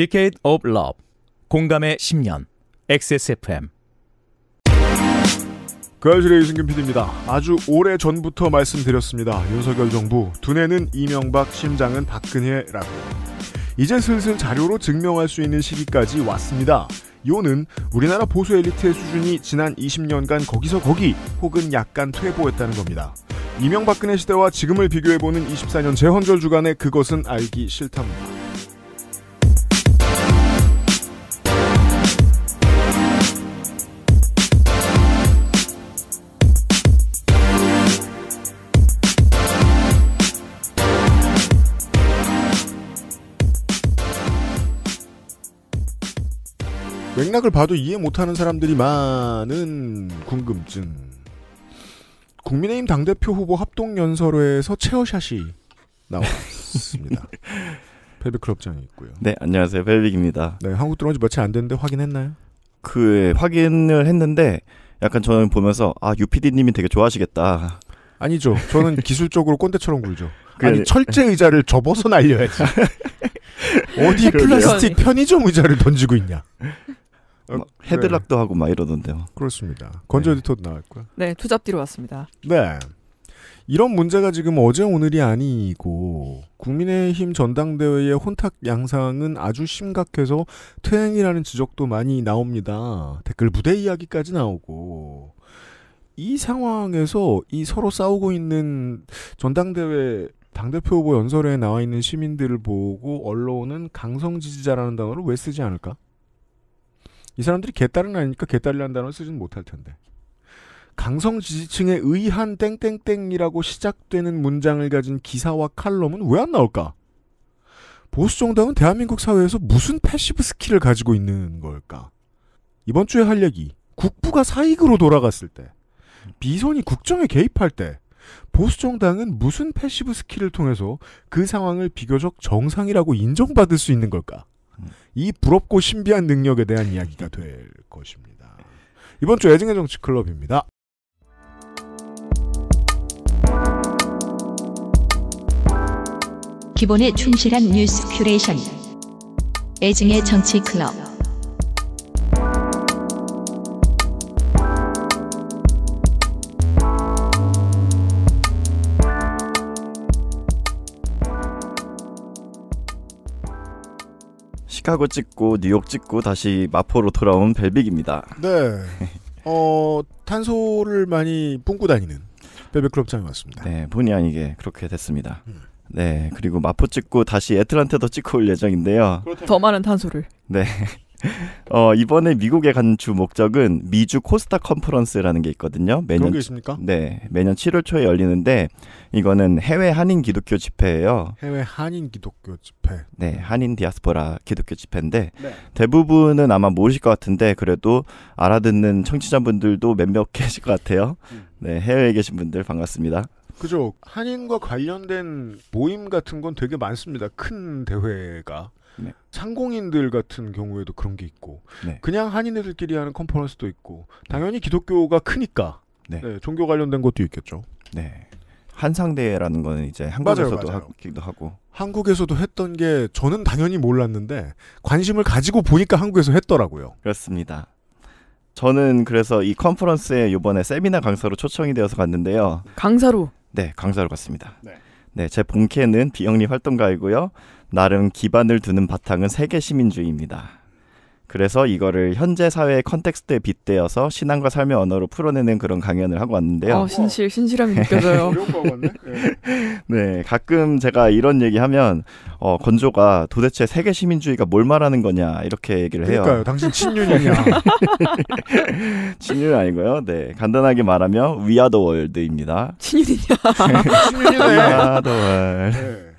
Decade of Love 공감의 10년 XSFM 그아실의 이승균 PD입니다. 아주 오래 전부터 말씀드렸습니다. 윤석열 정부 두뇌는 이명박, 심장은 박근혜라고. 이제 슬슬 자료로 증명할 수 있는 시기까지 왔습니다. 요는 우리나라 보수 엘리트의 수준이 지난 20년간 거기서 거기 혹은 약간 퇴보했다는 겁니다. 이명박근혜 시대와 지금을 비교해보는 24년 재헌절 주간의 그것은 알기 싫답니다. 맥락을 봐도 이해 못하는 사람들이 많은 궁금증. 국민의힘 당대표 후보 합동연설회에서 체어샷이 나왔습니다. 펠빅클럽장이 있고요. 네, 안녕하세요. 펠빅입니다. 네, 한국 들어온 지 며칠 안 됐는데 확인했나요? 그, 예, 확인을 했는데, 약간 저는 보면서, 아, 유피디님이 되게 좋아하시겠다. 아니죠. 저는 기술적으로 꼰대처럼 굴죠. 그, 아니, 철제 의자를 접어서 날려야지. 어디 플라스틱 편의점 의자를 던지고 있냐. 막 어, 네. 헤드락도 네. 하고 막 이러던데요. 그렇습니다. 건조 에디터 네. 나왔고요. 네, 투잡디로 왔습니다. 네. 이런 문제가 지금 어제 오늘이 아니고 국민의힘 전당대회의 혼탁 양상은 아주 심각해서 퇴행이라는 지적도 많이 나옵니다. 댓글 부대 이야기까지 나오고 이 상황에서 이 서로 싸우고 있는 전당대회 당대표 후보 연설에 나와 있는 시민들을 보고 언론은 강성 지지자라는 단어를 왜 쓰지 않을까? 이 사람들이 개딸은 아니니까 개딸이라는 단어를 쓰진 못할 텐데. 강성 지지층에 의한 땡땡땡이라고 시작되는 문장을 가진 기사와 칼럼은 왜 안 나올까? 보수 정당은 대한민국 사회에서 무슨 패시브 스킬을 가지고 있는 걸까? 이번 주에 할 얘기. 국부가 사익으로 돌아갔을 때, 비선이 국정에 개입할 때, 보수 정당은 무슨 패시브 스킬을 통해서 그 상황을 비교적 정상이라고 인정받을 수 있는 걸까? 이 부럽고 신비한 능력에 대한 이야기가 될 것입니다. 이번 주 애증의 정치 클럽입니다. 기본에 충실한 뉴스 큐레이션 애증의 정치 클럽 시카고 찍고 뉴욕 찍고 다시 마포로 돌아온 벨빅입니다. 네. 어, 탄소를 많이 뿜고 다니는 벨빅 클럽장에 왔습니다. 네, 본의 아니게 그렇게 됐습니다. 음. 네, 그리고 마포 찍고 다시 애틀란타도 찍고 올 예정인데요. 그렇다면. 더 많은 탄소를. 네. 어, 이번에 미국에 간 주 목적은 미주 코스타 컨퍼런스라는 게 있거든요. 매년 있습니까? 네, 매년 7월 초에 열리는데 이거는 해외 한인 기독교 집회예요. 해외 한인 기독교 집회. 네, 한인 디아스포라 기독교 집회인데 네. 대부분은 아마 모르실 것 같은데 그래도 알아듣는 청취자분들도 몇몇 계실 것 같아요. 음. 네, 해외에 계신 분들 반갑습니다. 그죠. 한인과 관련된 모임 같은 건 되게 많습니다. 큰 대회가. 네. 상공인들 같은 경우에도 그런 게 있고 네. 그냥 한인애들끼리 하는 컨퍼런스도 있고 당연히 기독교가 크니까 네. 네. 종교 관련된 것도 있겠죠. 네. 한상대라는 거는 이제 한국에서도 맞아요, 맞아요. 하기도 하고 한국에서도 했던 게 저는 당연히 몰랐는데 관심을 가지고 보니까 한국에서 했더라고요. 그렇습니다. 저는 그래서 이 컨퍼런스에 이번에 세미나 강사로 초청이 되어서 갔는데요. 강사로? 네, 강사로 갔습니다. 네, 네제 본캐는 비영리 활동가이고요. 나름 기반을 두는 바탕은 세계 시민주의입니다. 그래서 이거를 현재 사회의 컨텍스트에 빗대어서 신앙과 삶의 언어로 풀어내는 그런 강연을 하고 왔는데요. 아, 신실 신실함이 느껴져요. 예. 네, 가끔 제가 이런 얘기하면 어, 건조가 도대체 세계 시민주의가 뭘 말하는 거냐 이렇게 얘기를 해요. 그러니까요, 당신 친윤이냐? 친윤 아니고요. 네, 간단하게 말하면 위아더월드입니다. 친윤이냐? 친윤이네. 위아더월.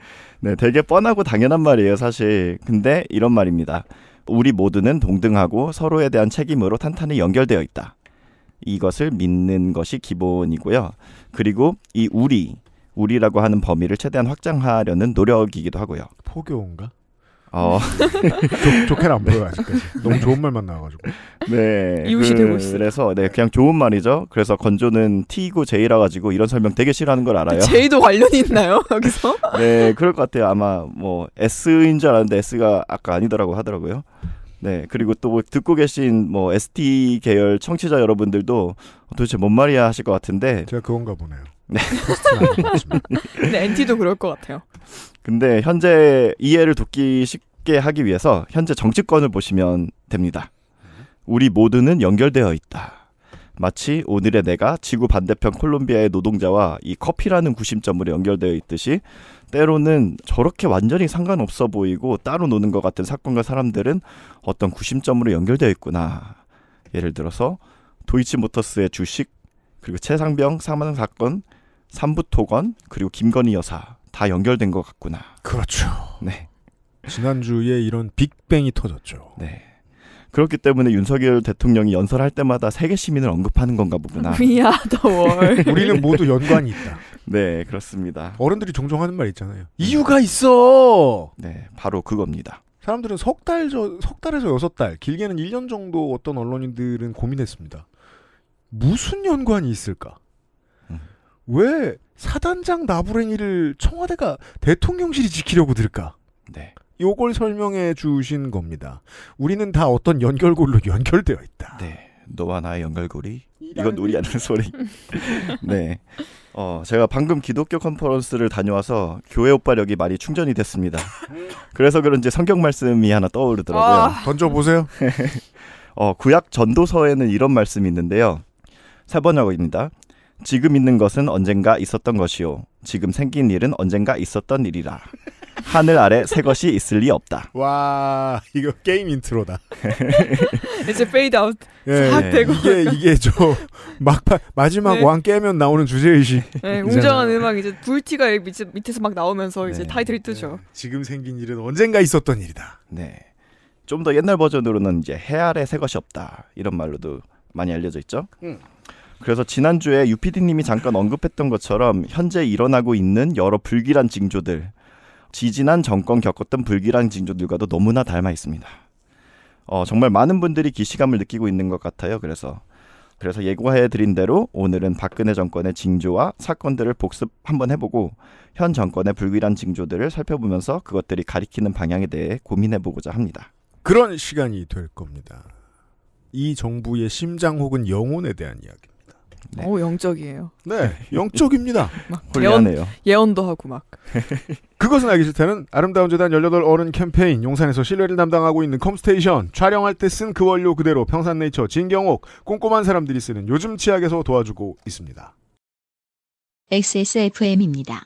네, 되게 뻔하고 당연한 말이에요, 사실. 근데 이런 말입니다. 우리 모두는 동등하고 서로에 대한 책임으로 탄탄히 연결되어 있다. 이것을 믿는 것이 기본이고요. 그리고 이 우리, 우리라고 하는 범위를 최대한 확장하려는 노력이기도 하고요. 포교인가? 어. 좋, 좋게는 안보여 아직까지. 너무 좋은 말만 나와가지고. 네. 이웃이 되고 있어 그래서 네 그냥 좋은 말이죠. 그래서 건조는 t 고 J라 가지고 이런 설명 되게 싫어하는 걸 알아요. J도 관련이 있나요 여기서? 네 그럴 것 같아요. 아마 뭐 S인 줄 알았는데 S가 아까 아니더라고 하더라고요. 네 그리고 또 뭐 듣고 계신 뭐 ST 계열 청취자 여러분들도 도대체 뭔 말이야 하실 것 같은데 제가 그건가 보네요. 네. 네, 엔티도 그럴 것 같아요. 근데 현재 이해를 돕기 쉽게 하기 위해서 현재 정치권을 보시면 됩니다. 우리 모두는 연결되어 있다. 마치 오늘의 내가 지구 반대편 콜롬비아의 노동자와 이 커피라는 구심점으로 연결되어 있듯이 때로는 저렇게 완전히 상관없어 보이고 따로 노는 것 같은 사건과 사람들은 어떤 구심점으로 연결되어 있구나. 예를 들어서 도이치모터스의 주식 그리고 최상병 사망 사건, 삼부토건 그리고 김건희 여사 다 연결된 것 같구나. 그렇죠. 네. 지난주에 이런 빅뱅이 터졌죠. 네. 그렇기 때문에 윤석열 대통령이 연설할 때마다 세계 시민을 언급하는 건가 보구나. We are the world. 우리는 모두 연관이 있다. 네, 그렇습니다. 어른들이 종종 하는 말 있잖아요. 네. 이유가 있어. 네, 바로 그겁니다. 사람들은 석 달, 저, 석 달에서 여섯 달, 길게는 1년 정도 어떤 언론인들은 고민했습니다. 무슨 연관이 있을까? 음. 왜 사단장 나부랭이를 청와대가 대통령실이 지키려고 들까? 네. 요걸 설명해 주신 겁니다. 우리는 다 어떤 연결고리로 연결되어 있다. 네. 너와 나의 연결고리? 이건 우리 아는 소리. 네. 어, 제가 방금 기독교 컨퍼런스를 다녀와서 교회 오빠력이 많이 충전이 됐습니다. 그래서 그런지 성경 말씀이 하나 떠오르더라고요. 아~ 던져 보세요. 어, 구약 전도서에는 이런 말씀이 있는데요. 세 번역입니다. 지금 있는 것은 언젠가 있었던 것이요. 지금 생긴 일은 언젠가 있었던 일이라. 하늘 아래 새 것이 있을 리 없다. 와 이거 게임 인트로다. 이제 페이드 아웃 예, 싹 되고 이게 이게 저 막판 마지막 네. 왕 깨면 나오는 주제 의식. 네, 웅장한 음악 이제 불티가 밑에, 밑에서 막 나오면서 네. 이제 타이틀이 네. 뜨죠. 네. 지금 생긴 일은 언젠가 있었던 일이다. 네. 좀 더 옛날 버전으로는 이제 해 아래 새 것이 없다 이런 말로도 많이 알려져 있죠. 음. 그래서 지난주에 유피디님이 잠깐 언급했던 것처럼 현재 일어나고 있는 여러 불길한 징조들, 지지난 정권 겪었던 불길한 징조들과도 너무나 닮아 있습니다. 어, 정말 많은 분들이 기시감을 느끼고 있는 것 같아요. 그래서 그래서 예고해 드린 대로 오늘은 박근혜 정권의 징조와 사건들을 복습 한번 해보고 현 정권의 불길한 징조들을 살펴보면서 그것들이 가리키는 방향에 대해 고민해보고자 합니다. 그런 시간이 될 겁니다. 이 정부의 심장 혹은 영혼에 대한 이야기입니다. 네. 오 영적이에요. 네, 영적입니다. 홀리하네요. 예언, 도 하고 막. 그것은 알기 싫다는 아름다운 재단 18 어른 캠페인 용산에서 실외를 담당하고 있는 컴스테이션 촬영할 때 쓴 그 원료 그대로 평산네이처 진경옥 꼼꼼한 사람들이 쓰는 요즘 치약에서 도와주고 있습니다. XSFM입니다.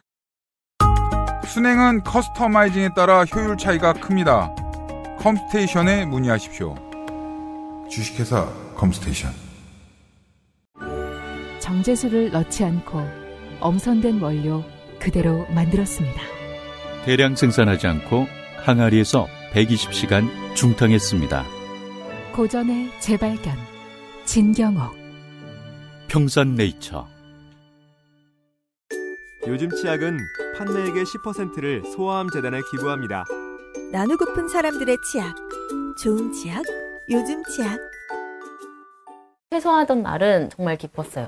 순행은 커스터마이징에 따라 효율 차이가 큽니다. 컴스테이션에 문의하십시오. 주식회사 컴스테이션 정제수를 넣지 않고 엄선된 원료 그대로 만들었습니다. 대량 생산하지 않고 항아리에서 120시간 중탕했습니다. 고전의 재발견 진경옥 평산네이처 요즘 치약은 판매액의 10%를 소아암 재단에 기부합니다. 나누고픈 사람들의 치약 좋은 치약 요즘 치약 해소하던 날은 정말 기뻤어요.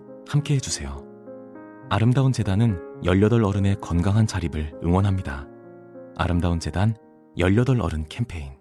함께 해주세요. 아름다운 재단은 18 어른의 건강한 자립을 응원합니다. 아름다운 재단 18 어른 캠페인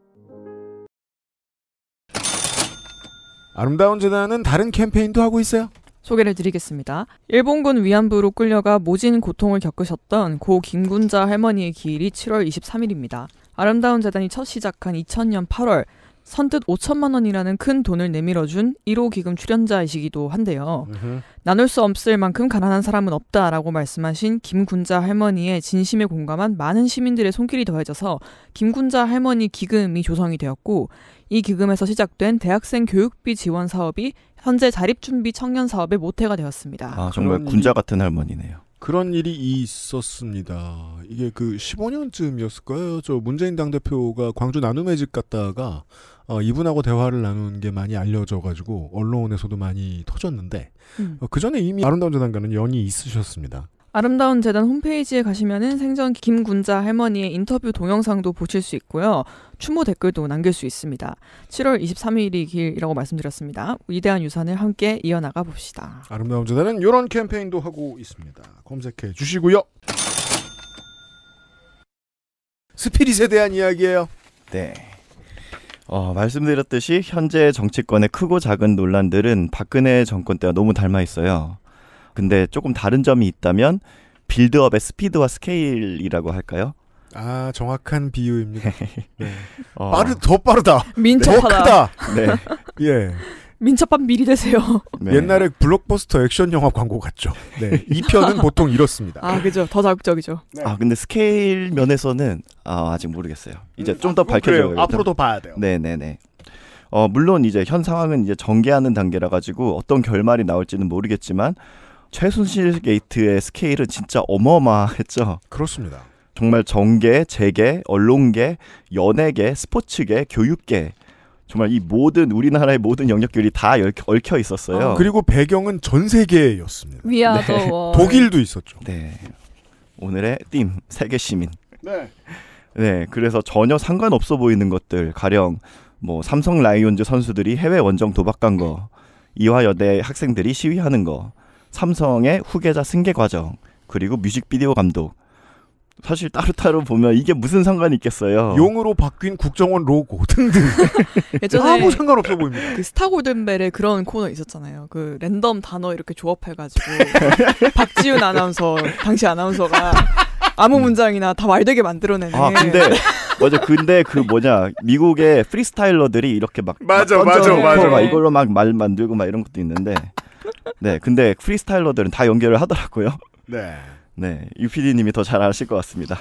아름다운 재단은 다른 캠페인도 하고 있어요. 소개를 드리겠습니다. 일본군 위안부로 끌려가 모진 고통을 겪으셨던 고 김군자 할머니의 기일이 7월 23일입니다. 아름다운 재단이 첫 시작한 2000년 8월 선뜻 5천만 원이라는 큰 돈을 내밀어준 1호 기금 출연자이시기도 한데요. 으흠. 나눌 수 없을 만큼 가난한 사람은 없다라고 말씀하신 김군자 할머니의 진심에 공감한 많은 시민들의 손길이 더해져서 김군자 할머니 기금이 조성이 되었고 이 기금에서 시작된 대학생 교육비 지원 사업이 현재 자립준비 청년 사업의 모태가 되었습니다. 아 정말 군자 같은 할머니네요. 그런 일이 있었습니다. 이게 그 15년쯤이었을까요? 저 문재인 당대표가 광주 나눔의 집 갔다가 어, 이분하고 대화를 나눈 게 많이 알려져가지고 언론에서도 많이 터졌는데 음. 어, 그 전에 이미 아름다운 재단과는 연이 있으셨습니다. 아름다운 재단 홈페이지에 가시면은 생전 김군자 할머니의 인터뷰 동영상도 보실 수 있고요. 추모 댓글도 남길 수 있습니다. 7월 23일이 길이라고 말씀드렸습니다. 위대한 유산을 함께 이어나가 봅시다. 아름다운 재단은 이런 캠페인도 하고 있습니다. 검색해 주시고요. 스피릿에 대한 이야기예요. 네. 어, 말씀드렸듯이 현재 정치권의 크고 작은 논란들은 박근혜 정권 때와 너무 닮아 있어요. 근데 조금 다른 점이 있다면 빌드업의 스피드와 스케일이라고 할까요? 아 정확한 비유입니다. 네. 어... 빠르 더 빠르다. 민첩하다. 네. 예. 민첩한 미리 되세요. 네. 옛날에 블록버스터 액션 영화 광고 같죠. 네. 2편은 보통 이렇습니다. 아, 그죠. 더 자극적이죠. 네. 아, 근데 스케일 면에서는 아, 아직 모르겠어요. 이제 음, 좀더 아, 밝혀져요. 앞으로 더 봐야 돼요. 네, 네, 네. 어, 물론 이제 현 상황은 이제 전개하는 단계라 가지고 어떤 결말이 나올지는 모르겠지만 최순실 게이트의 스케일은 진짜 어마어마했죠. 그렇습니다. 정말 정계, 재계, 언론계, 연예계, 스포츠계, 교육계 정말 이 모든 우리나라의 모든 영역들이 다 얽혀 있었어요. 아, 그리고 배경은 전 세계였습니다. 위아더 네. 독일도 있었죠. 네. 오늘의 띠 세계 시민. 네. 네. 그래서 전혀 상관없어 보이는 것들 가령 뭐 삼성 라이온즈 선수들이 해외 원정 도박 간 거, 이화여대 학생들이 시위하는 거, 삼성의 후계자 승계 과정 그리고 뮤직비디오 감독 사실 따로따로 보면 이게 무슨 상관이 있겠어요. 용으로 바뀐 국정원 로고 등등. 예전에 아무 상관없어 보입니다. 그 스타 골든벨에 그런 코너 있었잖아요. 그 랜덤 단어 이렇게 조합해가지고 박지훈 아나운서 당시 아나운서가 아무 음. 문장이나 다 말되게 만들어내는. 아 근데 맞아 근데 그 뭐냐 미국의 프리스타일러들이 이렇게 막 맞아 막 맞아 맞아 막 이걸로 막 말 만들고 막 이런 것도 있는데 네, 근데 프리스타일러들은 다 연결을 하더라고요. 네. 네, 유피디님이 더 잘 아실 것 같습니다.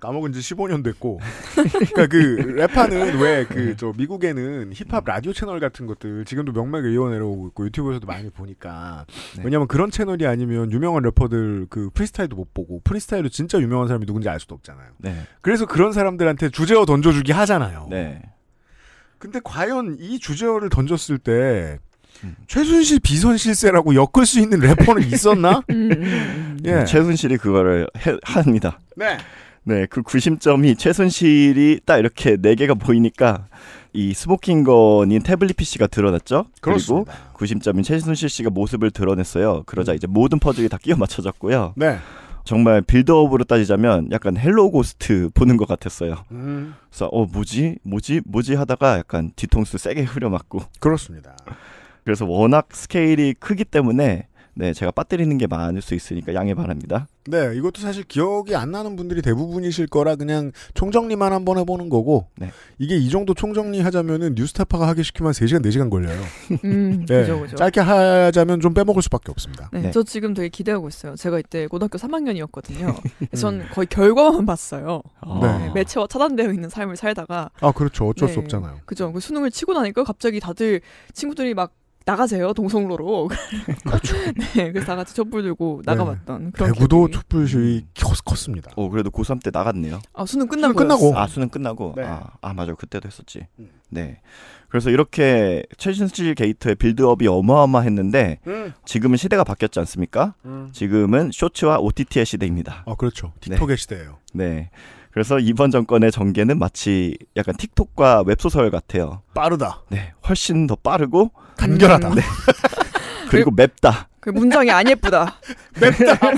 까먹은 지 15년 됐고. 그니까그 랩하는 왜 그저 네. 미국에는 힙합 라디오 채널 같은 것들 지금도 명맥 을 이어내려 오고 있고 유튜브에서도 많이 보니까 네. 왜냐면 그런 채널이 아니면 유명한 래퍼들 그 프리스타일도 못 보고 프리스타일로 진짜 유명한 사람이 누군지 알 수도 없잖아요. 네. 그래서 그런 사람들한테 주제어 던져주기 하잖아요. 네. 근데 과연 이 주제어를 던졌을 때 음. 최순실 비선 실세라고 엮을 수 있는 래퍼는 있었나? 음, 음, 예. 최순실이 그거를 해, 합니다. 네. 네, 그 구심점이 최순실이 딱 이렇게 네 개가 보이니까 이 스모킹 건인 태블릿 PC가 드러났죠. 그렇습니다. 그리고 구심점인 최순실 씨가 모습을 드러냈어요. 그러자 이제 모든 퍼즐이 다 끼워 맞춰졌고요. 네. 정말 빌드업으로 따지자면 약간 헬로 고스트 보는 것 같았어요. 음. 그래서 어 뭐지 뭐지 뭐지 하다가 약간 뒤통수 세게 후려맞고. 그렇습니다. 그래서 워낙 스케일이 크기 때문에 네, 제가 빠뜨리는 게 많을 수 있으니까 양해 바랍니다. 네, 이것도 사실 기억이 안 나는 분들이 대부분이실 거라 그냥 총정리만 한번 해보는 거고, 네. 이게 이 정도 총정리 하자면은 뉴스타파가 하기 시키면 3시간, 4시간 걸려요. 음, 네, 그죠, 그죠. 짧게 하자면 좀 빼먹을 수밖에 없습니다. 네, 네, 저 지금 되게 기대하고 있어요. 제가 이때 고등학교 3학년이었거든요. 전 거의 결과만 봤어요. 아. 네. 네, 매체와 차단되어 있는 삶을 살다가. 아, 그렇죠. 어쩔 수 없잖아요. 그죠. 그 수능을 치고 나니까 갑자기 다들 친구들이 막 나가세요 동성로로. 그렇죠. 네, 그래서 다 같이 촛불 들고 네. 나가봤던 네. 그런. 대구도 기억이. 촛불 시위 음. 컸습니다. 어 그래도 고3 때 나갔네요. 아 수능 끝나고. 수능 끝나고. 아 수능 끝나고. 네. 아, 아 맞아 그때도 했었지. 음. 네. 그래서 이렇게 최신실 스 게이트의 빌드업이 어마어마했는데 음. 지금은 시대가 바뀌었지 않습니까? 음. 지금은 쇼츠와 OTT의 시대입니다. 아 그렇죠. 네. 틱톡의 네. 시대예요. 네. 그래서 이번 정권의 전개는 마치 약간 틱톡과 웹소설 같아요. 빠르다. 네, 훨씬 더 빠르고 간결하다. 네. 그리고 맵다. 그 문장이 안 예쁘다. 맵다.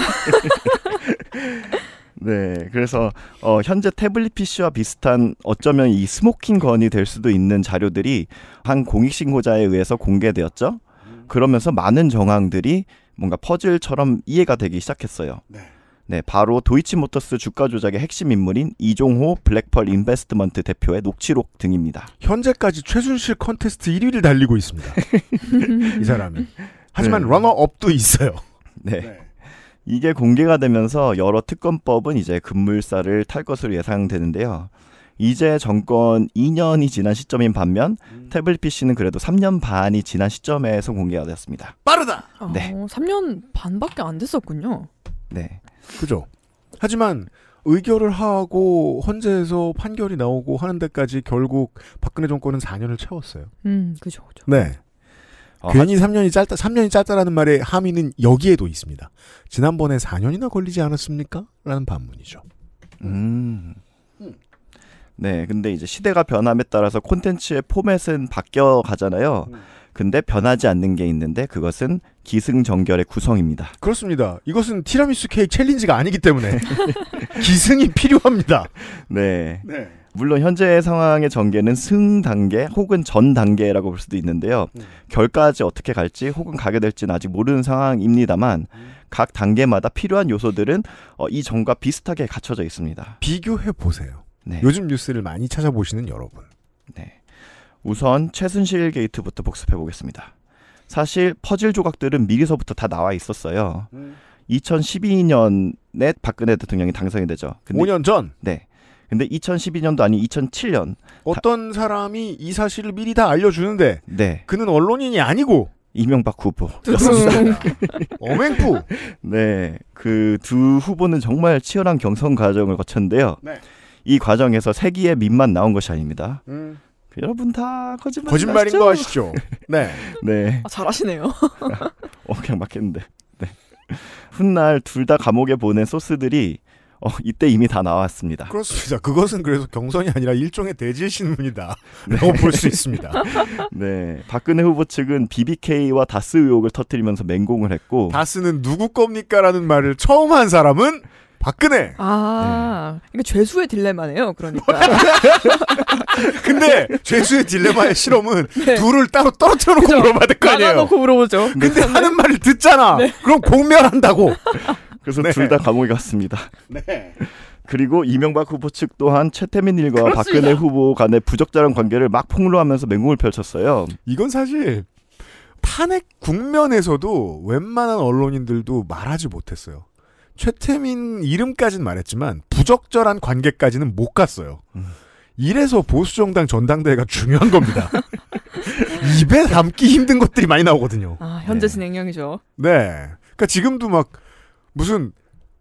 네, 그래서 어, 현재 태블릿 PC와 비슷한 어쩌면 이 스모킹 건이 될 수도 있는 자료들이 한 공익 신고자에 의해서 공개되었죠. 음. 그러면서 많은 정황들이 뭔가 퍼즐처럼 이해가 되기 시작했어요. 네. 네, 바로 도이치모터스 주가 조작의 핵심 인물인 이종호 블랙펄 인베스트먼트 대표의 녹취록 등입니다. 현재까지 최순실 컨테스트 1위를 달리고 있습니다. 이 사람은. 하지만 네. 러너업도 있어요. 네. 네. 이게 공개가 되면서 여러 특검법은 이제 급물살을 탈 것으로 예상되는데요. 이제 정권 2년이 지난 시점인 반면 음. 태블릿 PC는 그래도 3년 반이 지난 시점에서 공개가 되었습니다. 빠르다. 네. 3년 어, 반밖에 안 됐었군요. 네. 그죠. 하지만 의결을 하고 헌재에서 판결이 나오고 하는 데까지 결국 박근혜 정권은 4년을 채웠어요. 음, 그죠, 그죠. 네. 아, 괜히 3년이 짧다, 3년이 짧다라는 말의 함의는 여기에도 있습니다. 지난번에 4년이나 걸리지 않았습니까? 라는 반문이죠. 음. 음. 네, 근데 이제 시대가 변함에 따라서 콘텐츠의 포맷은 바뀌어 가잖아요. 음. 근데 변하지 않는 게 있는데 그것은 기승전결의 구성입니다. 그렇습니다. 이것은 티라미수 케이크 챌린지가 아니기 때문에 기승이 필요합니다. 네. 네. 물론 현재의 상황의 전개는 승 단계 혹은 전 단계라고 볼 수도 있는데요. 음. 결까지 어떻게 갈지 혹은 가게 될지는 아직 모르는 상황입니다만 음. 각 단계마다 필요한 요소들은 어, 이 전과 비슷하게 갖춰져 있습니다. 비교해 보세요. 네. 요즘 뉴스를 많이 찾아보시는 여러분. 네. 우선 최순실 게이트부터 복습해 보겠습니다. 사실 퍼즐 조각들은 미리서부터 다 나와 있었어요. 음. 2012년에 박근혜 대통령이 당선이 되죠. 근데, 5년 전. 네. 근데 2012년도 아닌 2007년 어떤 다, 사람이 이 사실을 미리 다 알려주는데 네. 그는 언론인이 아니고 이명박 후보. 어맹부. 네. 그 두 후보는 정말 치열한 경선 과정을 거쳤는데요. 네. 이 과정에서 세기의 민만 나온 것이 아닙니다. 음. 여러분 다 거짓말 거짓말인 거 아시죠? 네. 네. 아, 잘하시네요. 어, 그냥 막혔는데. 네. 훗날 둘 다 감옥에 보낸 소스들이 어, 이때 이미 다 나왔습니다. 그렇습니다. 그것은 그래서 경선이 아니라 일종의 대질 신문이다. 네. 라고 네. 볼수 있습니다. 네. 박근혜 후보 측은 BBK와 다스 의혹을 터뜨리면서 맹공을 했고 다스는 누구 겁니까? 라는 말을 처음 한 사람은 박근혜. 아, 네. 이거 죄수의 딜레마네요. 그러니까. 근데 죄수의 딜레마의 실험은 네. 둘을 따로 떨어뜨려 놓고 물어봐야 될 거 아니에요. 놓고 물어보죠. 근데 네. 하는 말을 듣잖아. 네. 그럼 공멸한다고. 그래서 네. 둘다 감옥에 갔습니다. 네. 그리고 이명박 후보 측 또한 최태민 일과 그렇습니다. 박근혜 후보 간의 부적절한 관계를 막 폭로하면서 맹공을 펼쳤어요. 이건 사실 탄핵 국면에서도 웬만한 언론인들도 말하지 못했어요. 최태민 이름까지는 말했지만 부적절한 관계까지는 못 갔어요. 음. 이래서 보수정당 전당대회가 중요한 겁니다. 입에 담기 힘든 것들이 많이 나오거든요. 아, 현재 네. 진행형이죠. 네. 그니까 지금도 막 무슨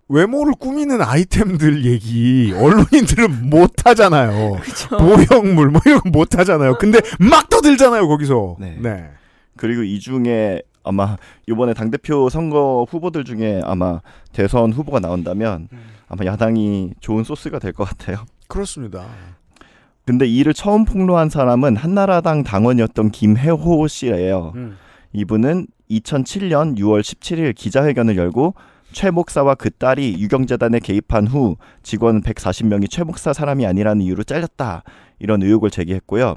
외모를 꾸미는 아이템들 얘기 언론인들은 못 하잖아요. 보형물 뭐 이런 거못 하잖아요. 근데 막 떠들잖아요, 거기서. 네. 네. 그리고 이 중에 아마 이번에 당 대표 선거 후보들 중에 아마 대선 후보가 나온다면 음. 아마 야당이 좋은 소스가 될 것 같아요. 그렇습니다. 근데 이 일을 처음 폭로한 사람은 한나라당 당원이었던 김혜호 씨예요. 음. 이분은 2007년 6월 17일 기자회견을 열고 최 목사와 그 딸이 유경재단에 개입한 후 직원 140명이 최 목사 사람이 아니라는 이유로 잘렸다 이런 의혹을 제기했고요.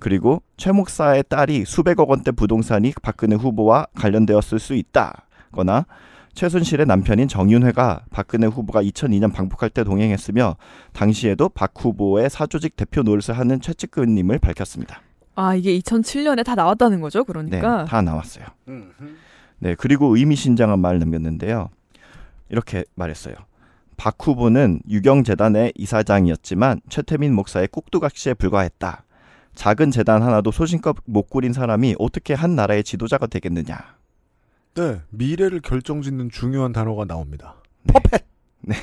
그리고 최 목사의 딸이 수백억 원대 부동산이 박근혜 후보와 관련되었을 수 있다거나 최순실의 남편인 정윤회가 박근혜 후보가 2002년 방북할 때 동행했으며 당시에도 박 후보의 사조직 대표 노릇을 하는 최측근님을 밝혔습니다. 아 이게 2007년에 다 나왔다는 거죠? 그러니까 네, 다 나왔어요. 네 그리고 의미심장한 말을 남겼는데요. 이렇게 말했어요. 박 후보는 유경재단의 이사장이었지만 최태민 목사의 꼭두각시에 불과했다. 작은 재단 하나도 소신껏 못 꾸린 사람이 어떻게 한 나라의 지도자가 되겠느냐. 네, 미래를 결정짓는 중요한 단어가 나옵니다. 네. 퍼펫. 네.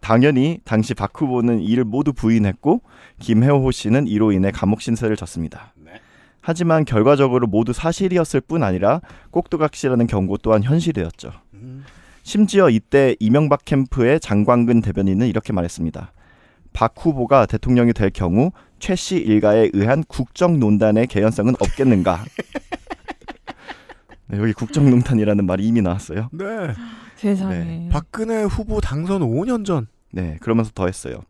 당연히 당시 박 후보는 이를 모두 부인했고 김혜호 씨는 이로 인해 감옥 신세를 졌습니다. 네. 하지만 결과적으로 모두 사실이었을 뿐 아니라 꼭두각시라는 경고 또한 현실이었죠. 음. 심지어 이때 이명박 캠프의 장광근 대변인은 이렇게 말했습니다. 박 후보가 대통령이 될 경우 최씨 일가에 의한 국정농단의 개연성은 없겠는가? 네, 여기 국정농단이라는 말이 이미 나왔어요. 네. 세상에. 네. 박근혜 후보 당선 5년 전. 네, 그러면서 더했어요.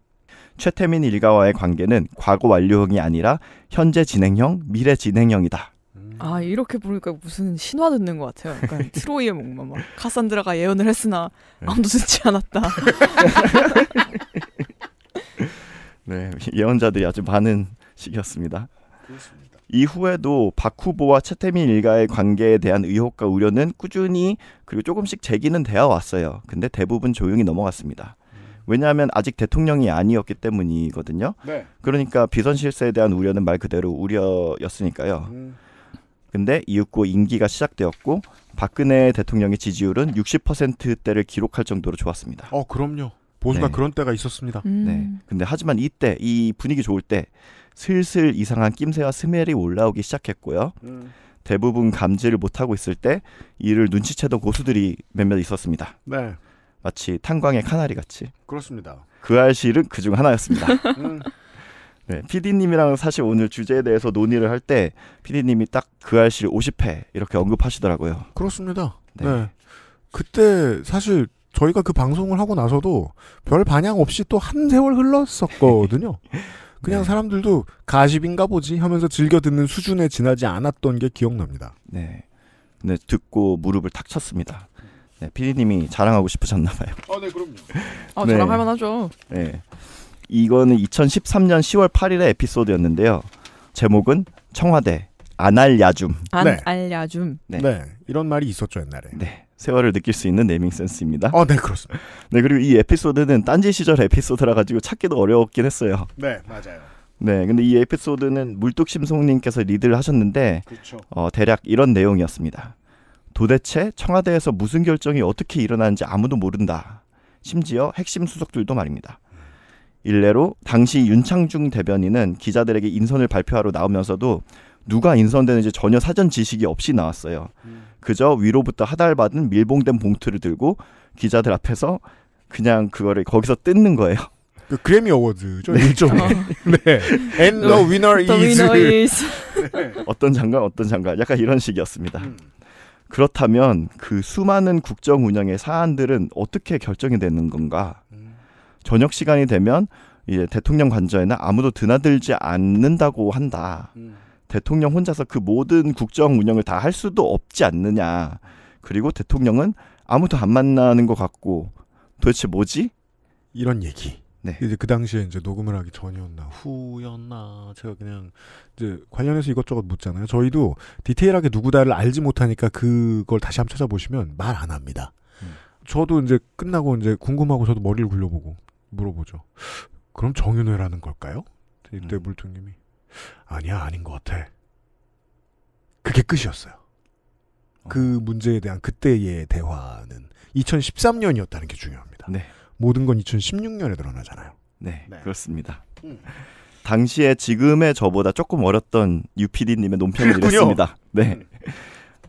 최태민 일가와의 관계는 과거 완료형이 아니라 현재 진행형, 미래 진행형이다. 음. 아 이렇게 부르니까 무슨 신화 듣는 것 같아요. 약간 트로이의 목마 막 카산드라가 예언을 했으나 네. 아무도 듣지 않았다. 네, 예언자들이 아주 많은 시기였습니다. 그렇습니다. 이후에도 박 후보와 최태민 일가의 관계에 대한 의혹과 우려는 꾸준히 그리고 조금씩 제기는 되어 왔어요. 근데 대부분 조용히 넘어갔습니다. 왜냐하면 아직 대통령이 아니었기 때문이거든요. 네. 그러니까 비선 실세에 대한 우려는 말 그대로 우려였으니까요. 음. 근데 이윽고 임기가 시작되었고 박근혜 대통령의 지지율은 60%대를 기록할 정도로 좋았습니다. 어, 그럼요. 보수가 네. 그런 때가 있었습니다. 음. 네. 근데 하지만 이때 이 분위기 좋을 때 슬슬 이상한 낌새와 스멜이 올라오기 시작했고요. 음. 대부분 감지를 못하고 있을 때 이를 눈치채던 고수들이 몇몇 있었습니다. 네. 마치 탄광의 카나리 같이. 그렇습니다. 그 알실은 그 중 하나였습니다. 음. 네, PD님이랑 사실 오늘 주제에 대해서 논의를 할 때 PD님이 딱 그 알실 50회 이렇게 언급하시더라고요. 그렇습니다. 네. 네. 그때 사실 저희가 그 방송을 하고 나서도 별 반향 없이 또 한 세월 흘렀었거든요. 그냥 네. 사람들도 가십인가 보지 하면서 즐겨 듣는 수준에 지나지 않았던 게 기억납니다. 네. 네, 듣고 무릎을 탁 쳤습니다. 네, 피디님이 자랑하고 싶으셨나 봐요. 아, 네, 그럼요. 아, 네. 자랑할 만하죠. 네. 이거는 2013년 10월 8일의 에피소드였는데요. 제목은 청와대 안알야줌. 안알야줌. 네. 네. 네. 이런 말이 있었죠, 옛날에. 네. 세월을 느낄 수 있는 네이밍 센스입니다. 어, 네 그렇습니다. 네 그리고 이 에피소드는 딴지 시절 에피소드라 가지고 찾기도 어려웠긴 했어요. 네 맞아요. 네 근데 이 에피소드는 물뚝심송님께서 리드를 하셨는데 그렇죠. 어, 대략 이런 내용이었습니다. 도대체 청와대에서 무슨 결정이 어떻게 일어나는지 아무도 모른다. 심지어 핵심 수석들도 말입니다. 일례로 당시 윤창중 대변인은 기자들에게 인선을 발표하러 나오면서도 누가 인선되는지 전혀 사전 지식이 없이 나왔어요. 음. 그저 위로부터 하달받은 밀봉된 봉투를 들고 기자들 앞에서 그냥 그거를 거기서 뜯는 거예요. 그 그래미 어워드죠 네, 일종의. 네. And the winner The winner is. 네. 어떤 장관 어떤 장관 약간 이런 식이었습니다. 음. 그렇다면 그 수많은 국정 운영의 사안들은 어떻게 결정이 되는 건가? 음. 저녁 시간이 되면 이제 대통령 관저에는 아무도 드나들지 않는다고 한다. 음. 대통령 혼자서 그 모든 국정 운영을 다 할 수도 없지 않느냐. 그리고 대통령은 아무도 안 만나는 것 같고 도대체 뭐지? 이런 얘기. 네. 이제 그 당시에 이제 녹음을 하기 전이었나 후였나 제가 그냥 이제 관련해서 이것저것 묻잖아요. 저희도 디테일하게 누구다를 알지 못하니까 그걸 다시 한번 찾아보시면 말 안 합니다. 음. 저도 이제 끝나고 이제 궁금하고 저도 머리를 굴려보고 물어보죠. 그럼 정윤회라는 걸까요? 이때 음. 물통님이 아니야, 아닌 것 같아. 그게 끝이었어요. 그 어. 문제에 대한 그때의 대화는 2013년이었다는 게 중요합니다. 네. 모든 건 2016년에 드러나잖아요. 네, 네. 그렇습니다. 음. 당시에 지금의 저보다 조금 어렸던 유피디님의 논평을 읽었습니다. 네. 음.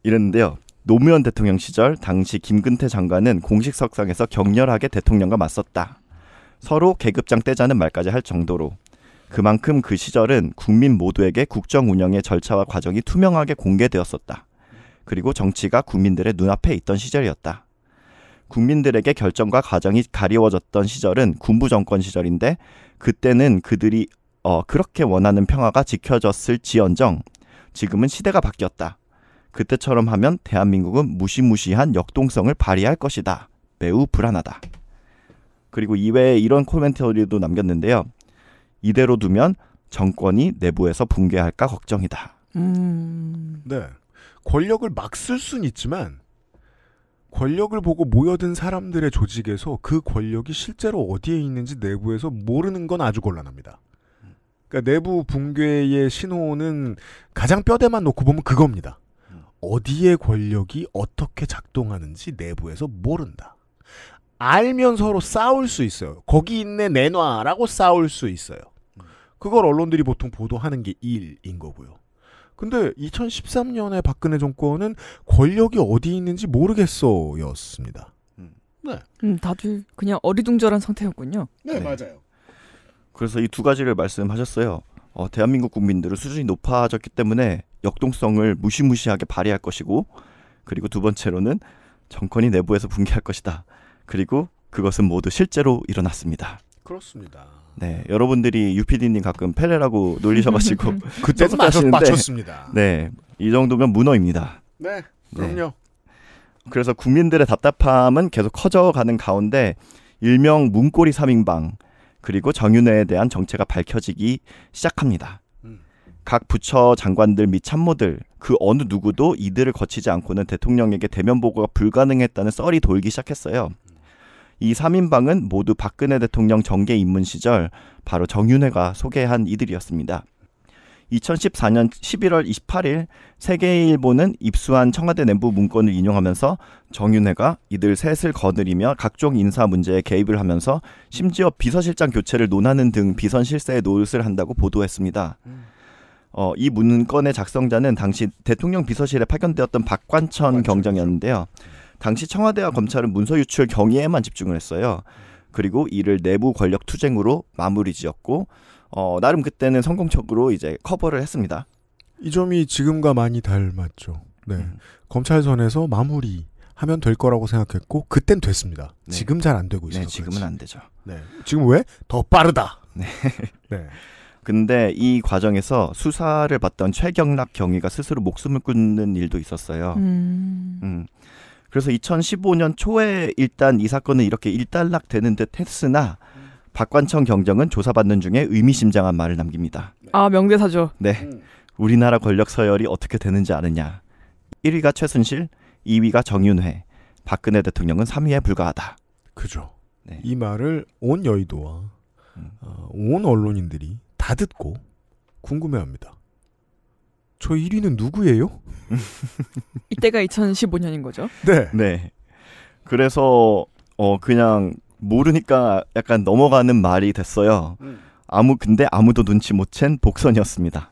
이랬는데요. 노무현 대통령 시절 당시 김근태 장관은 공식석상에서 격렬하게 대통령과 맞섰다. 서로 계급장 떼자는 말까지 할 정도로 그만큼 그 시절은 국민 모두에게 국정 운영의 절차와 과정이 투명하게 공개되었었다. 그리고 정치가 국민들의 눈앞에 있던 시절이었다. 국민들에게 결정과 과정이 가리워졌던 시절은 군부 정권 시절인데 그때는 그들이 어, 그렇게 원하는 평화가 지켜졌을 지언정 지금은 시대가 바뀌었다. 그때처럼 하면 대한민국은 무시무시한 역동성을 발휘할 것이다. 매우 불안하다. 그리고 이외에 이런 코멘터리도 남겼는데요. 이대로 두면 정권이 내부에서 붕괴할까 걱정이다. 음... 네. 권력을 막 쓸 수는 있지만 권력을 보고 모여든 사람들의 조직에서 그 권력이 실제로 어디에 있는지 내부에서 모르는 건 아주 곤란합니다. 그러니까 내부 붕괴의 신호는 가장 뼈대만 놓고 보면 그겁니다. 어디에 권력이 어떻게 작동하는지 내부에서 모른다. 알면 서로 싸울 수 있어요. 거기 있네 내놔라고 싸울 수 있어요. 그걸 언론들이 보통 보도하는 게 일인 거고요. 근데 2013년에 박근혜 정권은 권력이 어디 있는지 모르겠어 였습니다. 음. 네. 음, 다들 그냥 어리둥절한 상태였군요. 네, 네. 맞아요. 그래서 이 두 가지를 말씀하셨어요. 어, 대한민국 국민들은 수준이 높아졌기 때문에 역동성을 무시무시하게 발휘할 것이고 그리고 두 번째로는 정권이 내부에서 붕괴할 것이다. 그리고 그것은 모두 실제로 일어났습니다. 그렇습니다. 네, 여러분들이 유피디님 가끔 펠레라고 놀리셔가지고 그때도 맞췄, 맞췄습니다. 네, 이 정도면 문어입니다. 네, 네. 그럼요. 네. 그래서 국민들의 답답함은 계속 커져가는 가운데 일명 문고리 3인방 그리고 정윤회에 대한 정체가 밝혀지기 시작합니다. 음. 각 부처 장관들 및 참모들 그 어느 누구도 이들을 거치지 않고는 대통령에게 대면 보고가 불가능했다는 썰이 돌기 시작했어요. 이 3인방은 모두 박근혜 대통령 정계 입문 시절 바로 정윤회가 소개한 이들이었습니다. 2014년 11월 28일 세계일보는 입수한 청와대 내부 문건을 인용하면서 정윤회가 이들 셋을 거느리며 각종 인사 문제에 개입을 하면서 심지어 비서실장 교체를 논하는 등 비선 실세에 노릇을 한다고 보도했습니다. 어, 이 문건의 작성자는 당시 대통령 비서실에 파견되었던 박관천 경장이었는데요. 당시 청와대와 검찰은 문서 유출 경위에만 집중을 했어요. 그리고 이를 내부 권력 투쟁으로 마무리 지었고 어, 나름 그때는 성공적으로 이제 커버를 했습니다. 이 점이 지금과 많이 닮았죠. 네. 음. 검찰선에서 마무리 하면 될 거라고 생각했고 그땐 됐습니다. 네. 지금 잘 안 되고 있어요. 네, 지금은 그렇지. 안 되죠. 네. 지금 왜? 더 빠르다. 네. 네. 근데 이 과정에서 수사를 받던 최경락 경위가 스스로 목숨을 끊는 일도 있었어요. 음. 음. 그래서 2015년 초에 일단 이 사건은 이렇게 일단락 되는 듯 했으나 박관청 경정은 조사받는 중에 의미심장한 말을 남깁니다. 네. 아 명대사죠. 네. 음. 우리나라 권력 서열이 어떻게 되는지 아느냐. 1위가 최순실, 2위가 정윤회, 박근혜 대통령은 3위에 불과하다. 그죠. 네. 이 말을 온 여의도와 음. 어, 온 언론인들이 다 듣고 궁금해합니다. 저 1위는 누구예요? 이때가 2015년인 거죠. 네. 네. 그래서 어 그냥 모르니까 약간 넘어가는 말이 됐어요. 음. 아무 근데 아무도 눈치 못 챈 복선이었습니다.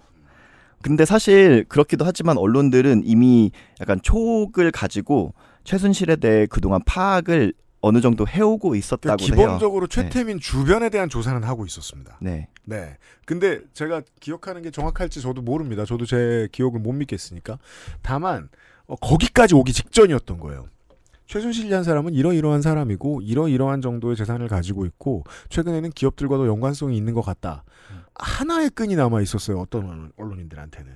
근데 사실 그렇기도 하지만 언론들은 이미 약간 촉을 가지고 최순실에 대해 그동안 파악을 어느 정도 해오고 있었다고 그 그러니까 기본적으로 해요. 기본적으로 최태민 네. 주변에 대한 조사는 하고 있었습니다. 네. 네. 근데 제가 기억하는 게 정확할지 저도 모릅니다. 저도 제 기억을 못 믿겠으니까. 다만 어, 거기까지 오기 직전이었던 거예요. 최순실이라는 사람은 이러이러한 사람이고 이러이러한 정도의 재산을 가지고 있고 최근에는 기업들과도 연관성이 있는 것 같다. 음. 하나의 끈이 남아 있었어요. 어떤 언론인들한테는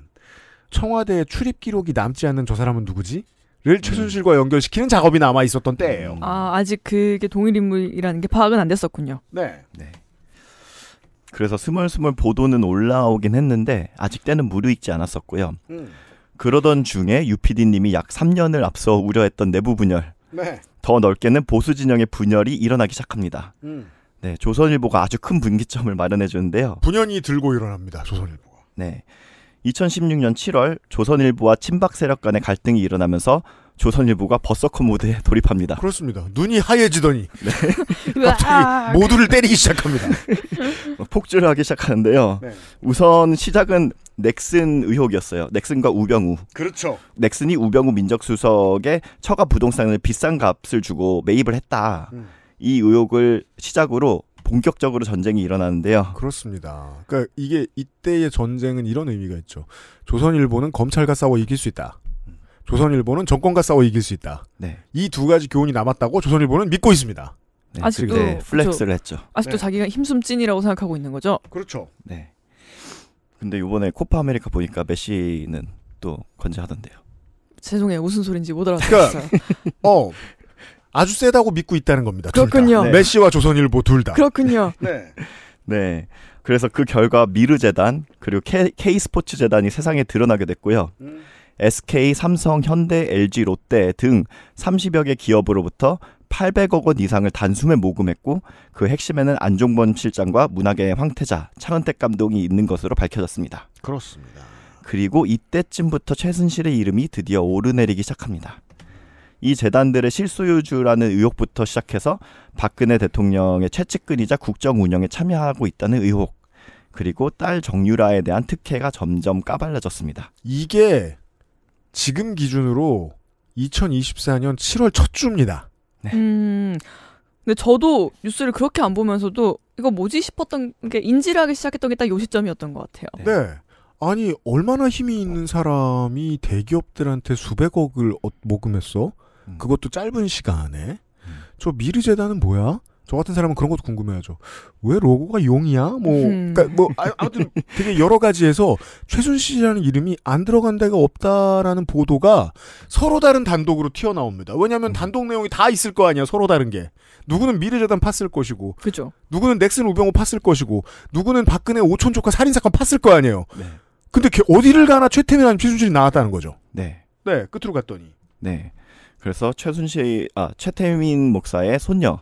청와대 출입 기록이 남지 않는 저 사람은 누구지? 를 최순실과 연결시키는 작업이 남아 있었던 때예요. 아 아직 그게 동일 인물이라는 게 파악은 안 됐었군요. 네. 네. 그래서 스물스물 보도는 올라오긴 했는데 아직 때는 무르익지 않았었고요. 음. 그러던 중에 유피디님이 약 3년을 앞서 우려했던 내부 분열, 네. 더 넓게는 보수 진영의 분열이 일어나기 시작합니다. 음. 네, 조선일보가 아주 큰 분기점을 마련해 주는데요. 분연이 들고 일어납니다. 조선일보가. 네. 2016년 7월 조선일보와 친박 세력 간의 갈등이 일어나면서 조선일보가 버서커 모드에 돌입합니다. 그렇습니다. 눈이 하얘지더니 네. 갑자기 아, 네. 모두를 때리기 시작합니다. 뭐 폭주를 하기 시작하는데요. 네. 우선 시작은 넥슨 의혹이었어요. 넥슨과 우병우. 그렇죠. 넥슨이 우병우 민적수석의 처가 부동산을 비싼 값을 주고 매입을 했다. 음. 이 의혹을 시작으로 본격적으로 전쟁이 일어나는데요. 그렇습니다. 그러니까 이게 이때의 전쟁은 이런 의미가 있죠. 조선일보는 검찰과 싸워 이길 수 있다. 조선일보는 정권과 싸워 이길 수 있다. 네. 이 두 가지 교훈이 남았다고 조선일보는 믿고 있습니다. 네, 아직도 네, 플렉스를 했죠. 아직도 네. 자기가 힘숨 찐이라고 생각하고 있는 거죠. 그렇죠. 네. 근데 이번에 코파 아메리카 보니까 메시는 또 건재하던데요. 죄송해요. 무슨 소린지 못 알아듣겠어요. 그러니까, 어. 아주 세다고 믿고 있다는 겁니다. 그렇군요. 네. 메시와 조선일보 둘 다. 그렇군요. 네. 네. 그래서 그 결과 미르 재단 그리고 K, K 스포츠 재단이 세상에 드러나게 됐고요. 음. SK, 삼성, 현대, LG, 롯데 등 30여 개 기업으로부터 800억 원 이상을 단숨에 모금했고 그 핵심에는 안종범 실장과 문학의 황태자, 차은택 감독이 있는 것으로 밝혀졌습니다. 그렇습니다. 그리고 이때쯤부터 최순실의 이름이 드디어 오르내리기 시작합니다. 이 재단들의 실소유주라는 의혹부터 시작해서 박근혜 대통령의 최측근이자 국정 운영에 참여하고 있다는 의혹, 그리고 딸 정유라에 대한 특혜가 점점 까발라졌습니다. 이게 지금 기준으로 2024년 7월 첫 주입니다. 네. 음, 근데 저도 뉴스를 그렇게 안 보면서도 이거 뭐지 싶었던 게 인지를 하기 시작했던 게 딱 요 시점이었던 것 같아요. 네. 네. 아니 얼마나 힘이 있는 어. 사람이 대기업들한테 수백억을 어, 모금했어? 음. 그것도 짧은 시간에. 음. 저 미르재단은 뭐야? 저 같은 사람은 그런 것도 궁금해하죠. 왜 로고가 용이야? 뭐, 음. 그러니까 뭐 아, 아무튼 되게 여러 가지에서 최순실이라는 이름이 안 들어간 데가 없다라는 보도가 서로 다른 단독으로 튀어나옵니다. 왜냐하면 음. 단독 내용이 다 있을 거 아니야. 서로 다른 게 누구는 미래재단 팠을 것이고, 그죠. 누구는 넥슨 우병우 팠을 것이고, 누구는 박근혜 오촌 조카 살인 사건 팠을 거 아니에요. 네. 근데 걔 어디를 가나 최태민 아니면 최순실이 나왔다는 거죠. 네. 네, 끝으로 갔더니. 네. 그래서 최순실, 아, 최태민 목사의 손녀.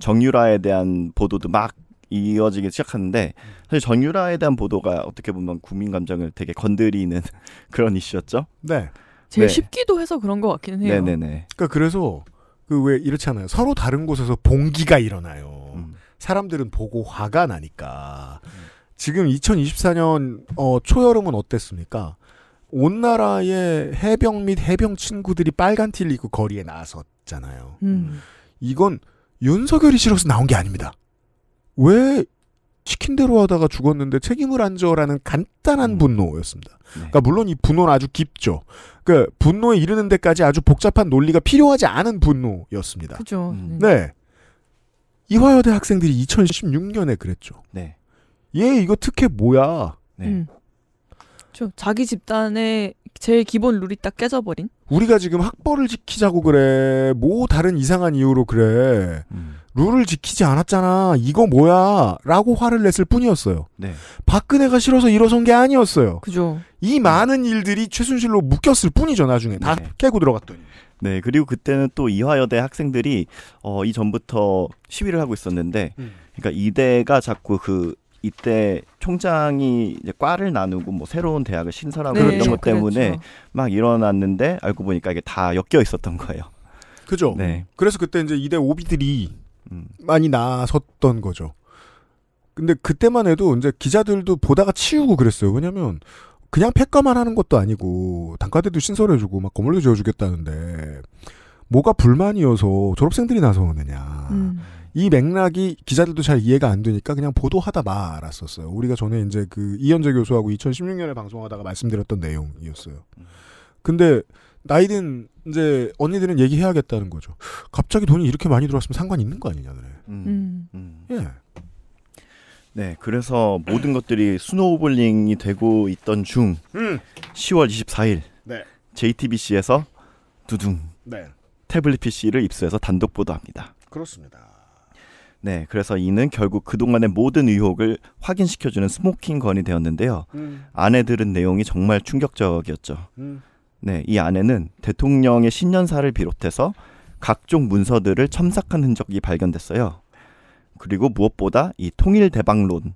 정유라에 대한 보도도 막 이어지기 시작하는데 음. 사실 정유라에 대한 보도가 어떻게 보면 국민 감정을 되게 건드리는 그런 이슈였죠. 네. 제일 네. 쉽기도 해서 그런 것 같기는 해요. 네네네. 그러니까 그래서 그 왜 이렇잖아요. 서로 다른 곳에서 봉기가 일어나요. 음. 사람들은 보고 화가 나니까. 음. 지금 2024년 어, 초여름은 어땠습니까? 온 나라의 해병 및 해병 친구들이 빨간 티를 입고 거리에 나섰잖아요. 음. 음. 이건 윤석열이 싫어서 나온 게 아닙니다. 왜 시킨 대로 하다가 죽었는데 책임을 안 져라는 간단한 음. 분노였습니다. 네. 그러니까 물론 이 분노는 아주 깊죠. 그러니까 분노에 이르는 데까지 아주 복잡한 논리가 필요하지 않은 분노였습니다. 그죠. 음. 네. 네. 이화여대 학생들이 2016년에 그랬죠. 네. 얘 이거 특혜 뭐야? 네. 음. 저 자기 집단의 제일 기본 룰이 딱 깨져버린? 우리가 지금 학벌을 지키자고 그래. 뭐 다른 이상한 이유로 그래. 음. 룰을 지키지 않았잖아. 이거 뭐야. 라고 화를 냈을 뿐이었어요. 네. 박근혜가 싫어서 일어선 게 아니었어요. 그죠. 이 많은 일들이 최순실로 묶였을 뿐이죠. 나중에. 다 네. 깨고 들어갔더니. 네. 그리고 그때는 또 이화여대 학생들이 어, 이전부터 시위를 하고 있었는데, 음. 그러니까 이대가 자꾸 그 이때 총장이 이제 과를 나누고 뭐 새로운 대학을 신설하고 네. 이런 것 그렇죠, 그렇죠. 때문에 그렇죠. 막 일어났는데 알고 보니까 이게 다 엮여 있었던 거예요. 그죠. 네. 그래서 그때 이제 이대 오비들이 음. 많이 나섰던 거죠. 근데 그때만 해도 이제 기자들도 보다가 치우고 그랬어요. 왜냐면 그냥 폐가만 하는 것도 아니고 단과대도 신설해주고 막 건물도 지어주겠다는데 뭐가 불만이어서 졸업생들이 나서느냐. 음. 이 맥락이 기자들도 잘 이해가 안 되니까 그냥 보도하다 말았었어요. 우리가 전에 이제 그 이현재 교수하고 2016년에 방송하다가 말씀드렸던 내용이었어요. 근데 나이든 이제 언니들은 얘기해야겠다는 거죠. 갑자기 돈이 이렇게 많이 들어왔으면 상관 있는 거 아니냐, 그래. 음, 음. 음. 예. 네, 그래서 모든 것들이 스노우볼링이 되고 있던 중 음. 10월 24일 네. JTBC에서 두둥 네. 태블릿 PC를 입수해서 단독 보도합니다. 그렇습니다. 네, 그래서 이는 결국 그동안의 모든 의혹을 확인시켜주는 스모킹건이 되었는데요. 음. 안에 들은 내용이 정말 충격적이었죠. 음. 네, 이아내는 대통령의 신년사를 비롯해서 각종 문서들을 첨삭한 흔적이 발견됐어요. 그리고 무엇보다 이 통일 대방론의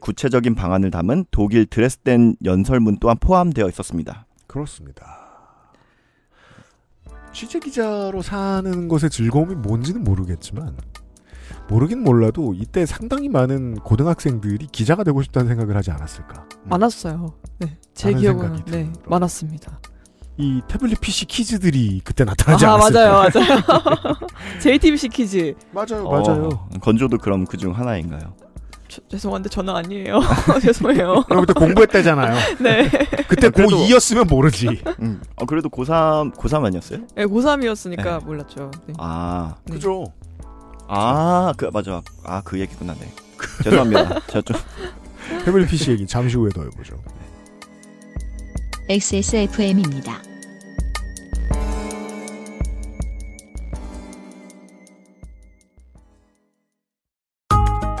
구체적인 방안을 담은 독일 드레스덴 연설문 또한 포함되어 있었습니다. 그렇습니다. 취재 기자로 사는 것의 즐거움이 뭔지는 모르겠지만 모르긴 몰라도 이때 상당히 많은 고등학생들이 기자가 되고 싶다는 생각을 하지 않았을까? 음. 많았어요. 네, 제 기억은 네, 많았습니다. 이 태블릿 PC 키즈들이 그때 나타나지 아, 않았을까? 맞아요, 맞아요. JTBC 키즈. 맞아요, 어, 맞아요. 건조도 그럼 그중 하나인가요? 저, 죄송한데 저는 아니에요. 죄송해요. 그럼 그때 공부했대잖아요. 네. 그때 아, 그래 고2였으면 모르지. 음. 아, 그래도 고3, 고3 아니었어요? 네, 고3이었으니까 네. 몰랐죠. 네. 아. 네. 그죠. 아, 그 맞아. 아, 그얘기끝났 네. 죄송합니다. 제좀 해블피씨 얘기 잠시 후에 더 해보죠. XSFM입니다.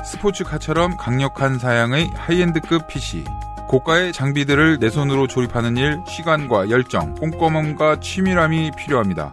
스포츠카처럼 강력한 사양의 하이엔드급 PC. 고가의 장비들을 내 손으로 조립하는 일, 시간과 열정, 꼼꼼함과 치밀함이 필요합니다.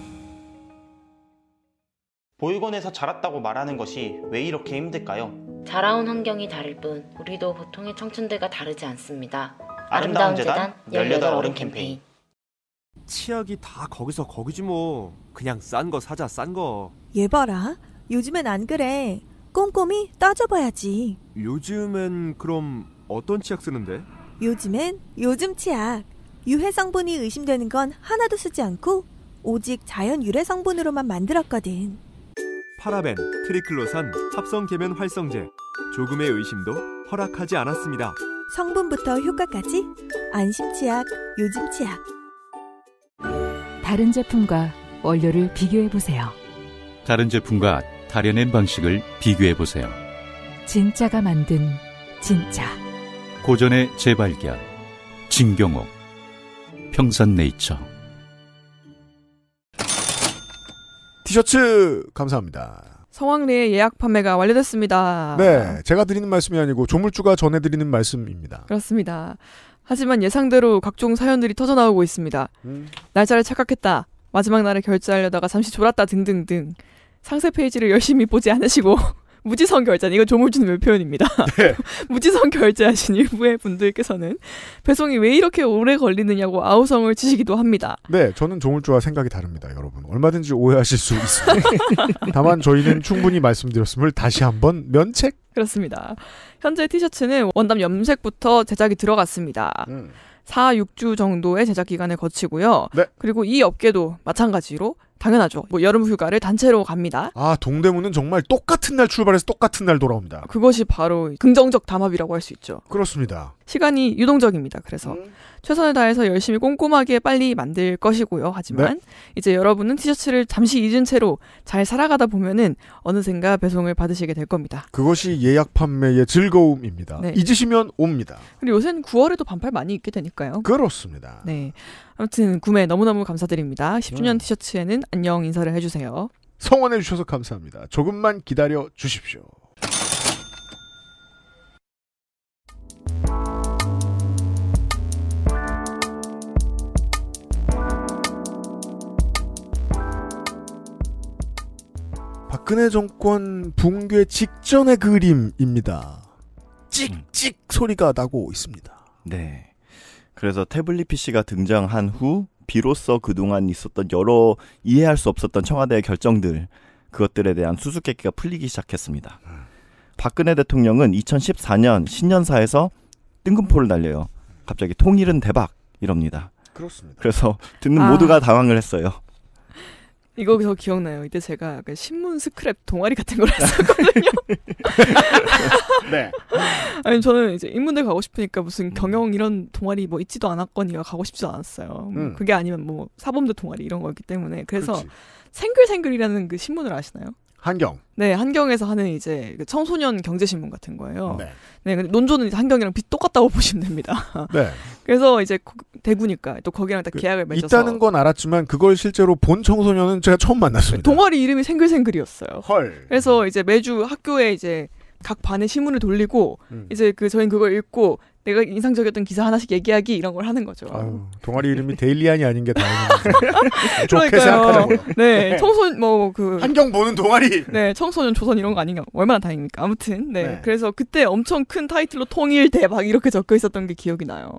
보육원에서 자랐다고 말하는 것이 왜 이렇게 힘들까요? 자라온 환경이 다를 뿐 우리도 보통의 청춘들과 다르지 않습니다. 아름다운, 아름다운 재단 18 어른 캠페인 치약이 다 거기서 거기지 뭐 그냥 싼 거 사자 싼거얘 봐라 요즘엔 안 그래 꼼꼼히 따져봐야지 요즘엔 그럼 어떤 치약 쓰는데? 요즘엔 요즘 치약 유해 성분이 의심되는 건 하나도 쓰지 않고 오직 자연 유래 성분으로만 만들었거든 파라벤, 트리클로산, 합성계면 활성제 조금의 의심도 허락하지 않았습니다. 성분부터 효과까지 안심치약, 요즘치약 다른 제품과 원료를 비교해보세요. 다른 제품과 다려낸 방식을 비교해보세요. 진짜가 만든 진짜 고전의 재발견 진경옥 평산네이처 티셔츠 감사합니다. 성황리에 예약 판매가 완료됐습니다. 네, 제가 드리는 말씀이 아니고 조물주가 전해드리는 말씀입니다. 그렇습니다. 하지만 예상대로 각종 사연들이 터져 나오고 있습니다. 음. 날짜를 착각했다. 마지막 날에 결제하려다가 잠시 졸았다 등등등. 상세 페이지를 열심히 보지 않으시고 무지성 결제는 이건 조물주님 의 표현입니다. 네. 무지성 결제하신 일부의 분들께서는 배송이 왜 이렇게 오래 걸리느냐고 아우성을 치시기도 합니다. 네, 저는 조물주와 생각이 다릅니다, 여러분. 얼마든지 오해하실 수 있습니다. 다만 저희는 충분히 말씀드렸음을 다시 한번 면책. 그렇습니다. 현재 티셔츠는 원단 염색부터 제작이 들어갔습니다. 음. 4, 6주 정도의 제작 기간을 거치고요. 네. 그리고 이 업계도 마찬가지로 당연하죠. 뭐 여름 휴가를 단체로 갑니다. 아 동대문은 정말 똑같은 날 출발해서 똑같은 날 돌아옵니다. 그것이 바로 긍정적 담합이라고 할 수 있죠. 그렇습니다. 시간이 유동적입니다. 그래서 음. 최선을 다해서 열심히 꼼꼼하게 빨리 만들 것이고요. 하지만 네. 이제 여러분은 티셔츠를 잠시 잊은 채로 잘 살아가다 보면은 어느샌가 배송을 받으시게 될 겁니다. 그것이 예약 판매의 즐거움입니다. 네. 잊으시면 옵니다. 그리고 요새는 9월에도 반팔 많이 입게 되니까요. 그렇습니다. 네. 아무튼 구매 너무너무 감사드립니다. 10주년 음. 티셔츠에는 안녕 인사를 해주세요. 성원해 주셔서 감사합니다. 조금만 기다려 주십시오. 박근혜 정권 붕괴 직전의 그림입니다. 찍찍 음. 소리가 나고 있습니다. 네. 그래서 태블릿 PC가 등장한 후 비로소 그동안 있었던 여러 이해할 수 없었던 청와대의 결정들 그것들에 대한 수수께끼가 풀리기 시작했습니다. 음. 박근혜 대통령은 2014년 신년사에서 뜬금포를 날려요. 갑자기 통일은 대박 이럽니다. 그렇습니다. 그래서 듣는 아. 모두가 당황을 했어요. 이거 더 기억나요. 이때 제가 약간 신문 스크랩 동아리 같은 걸 했었거든요. 네. 아니 저는 이제 인문대 가고 싶으니까 무슨 음. 경영 이런 동아리 뭐 있지도 않았거니와 가고 싶지도 않았어요. 뭐 음. 그게 아니면 뭐 사범대 동아리 이런 거였기 때문에 그래서 그렇지. 생글생글이라는 그 신문을 아시나요? 한경. 네, 한경에서 하는 이제 그 청소년 경제신문 같은 거예요. 네. 네, 근데 논조는 한경이랑 비 똑같다고 보시면 됩니다. 네. 그래서 이제 대구니까 또 거기랑 딱 그 계약을 맺어서 있다는 건 알았지만 그걸 실제로 본 청소년은 제가 처음 만났습니다. 동아리 이름이 생글생글이었어요. 헐. 그래서 이제 매주 학교에 이제 각 반에 신문을 돌리고 음. 이제 그 저희는 그걸 읽고 내가 인상적이었던 기사 하나씩 얘기하기 이런 걸 하는 거죠. 아유, 동아리 이름이 데일리안이 아닌 게 다행이네요. 좋게 생각하는 네, 네, 청소년 뭐그 환경 보는 동아리. 네, 청소년 조선 이런 거 아닌가 얼마나 다행입니까. 아무튼 네, 네. 그래서 그때 엄청 큰 타이틀로 통일 대박 이렇게 적혀 있었던 게 기억이 나요.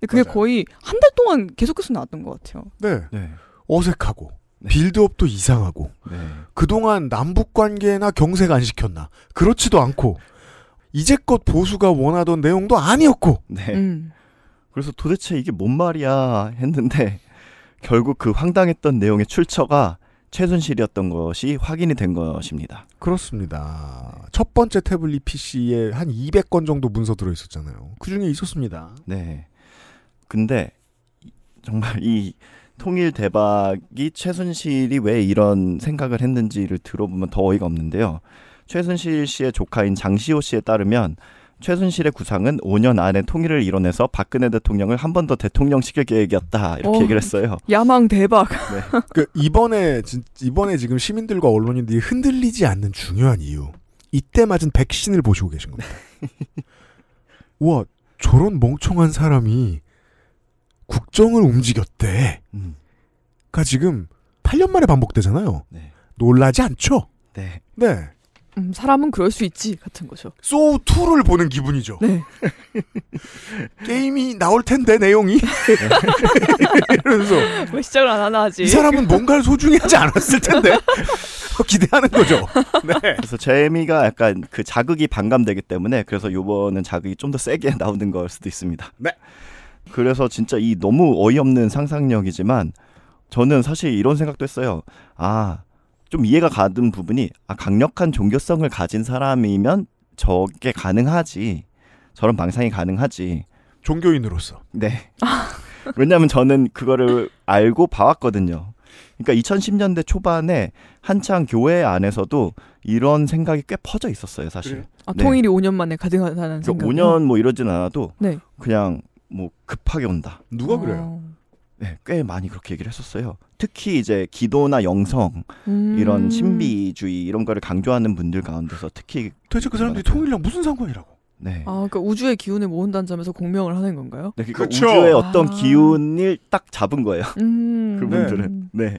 근데 그게 맞아요. 거의 한 달 동안 계속해서 나왔던 것 같아요. 네, 네. 어색하고 네. 빌드업도 이상하고 네. 그동안 남북 관계나 경색 안 시켰나 그렇지도 않고 이제껏 보수가 원하던 내용도 아니었고. 네. 음. 그래서 도대체 이게 뭔 말이야 했는데 결국 그 황당했던 내용의 출처가 최순실이었던 것이 확인이 된 것입니다. 그렇습니다. 첫 번째 태블릿 PC에 한 200건 정도 문서 들어 있었잖아요. 그 중에 있었습니다. 네. 근데 정말 이 통일 대박이 최순실이 왜 이런 생각을 했는지를 들어보면 더 어이가 없는데요. 최순실 씨의 조카인 장시호 씨에 따르면 최순실의 구상은 5년 안에 통일을 이뤄내서 박근혜 대통령을 한 번 더 대통령 시킬 계획이었다 이렇게 어, 얘기를 했어요. 야망 대박. 네. 그 이번에 이번에 지금 시민들과 언론인들이 흔들리지 않는 중요한 이유. 이때 맞은 백신을 보시고 계신 겁니다. 와 저런 멍청한 사람이 국정을 움직였대. 가 음. 그러니까 지금 8년 만에 반복되잖아요. 네. 놀라지 않죠? 네. 네. 음, 사람은 그럴 수 있지 같은 거죠. 소우 2를 보는 기분이죠. 네. 게임이 나올 텐데 내용이 이러면서 왜 시작을 안 하나 하지? 이 사람은 뭔가를 소중히 하지 않았을 텐데 기대하는 거죠. 네. 그래서 재미가 약간 그 자극이 반감되기 때문에 그래서 요번은 자극이 좀 더 세게 나오는 걸 수도 있습니다. 네. 그래서 진짜 이 너무 어이없는 상상력이지만 저는 사실 이런 생각도 했어요. 아좀 이해가 가는 부분이 아 강력한 종교성을 가진 사람이면 저게 가능하지 저런 방상이 가능하지 종교인으로서 네 아. 왜냐하면 저는 그거를 알고 봐왔거든요 그러니까 2010년대 초반에 한창 교회 안에서도 이런 생각이 꽤 퍼져 있었어요 사실 아, 네. 통일이 5년 만에 가능하다는 그러니까 생각 5년 뭐 이러진 않아도 네. 그냥 뭐 급하게 온다 누가 그래요 어. 네, 꽤 많이 그렇게 얘기를 했었어요. 특히 이제 기도나 영성 음. 이런 신비주의 이런 거를 강조하는 분들 가운데서 특히 도대체 그 사람들이 통일이랑 무슨 상관이라고? 네. 아, 그러니까 우주의 기운을 모은다는 점에서 공명을 하는 건가요? 네, 그러니까 그쵸? 우주의 어떤 아. 기운을 딱 잡은 거예요. 음. 그분들은. 네. 네.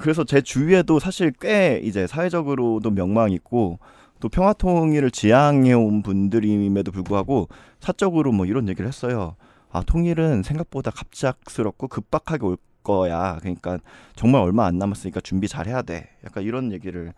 그래서 제 주위에도 사실 꽤 이제 사회적으로도 명망 있고 또 평화 통일을 지향해 온 분들임에도 불구하고 사적으로 뭐 이런 얘기를 했어요. 아 통일은 생각보다 갑작스럽고 급박하게 올 거야. 그러니까 정말 얼마 안 남았으니까 준비 잘 해야 돼. 약간 이런 얘기를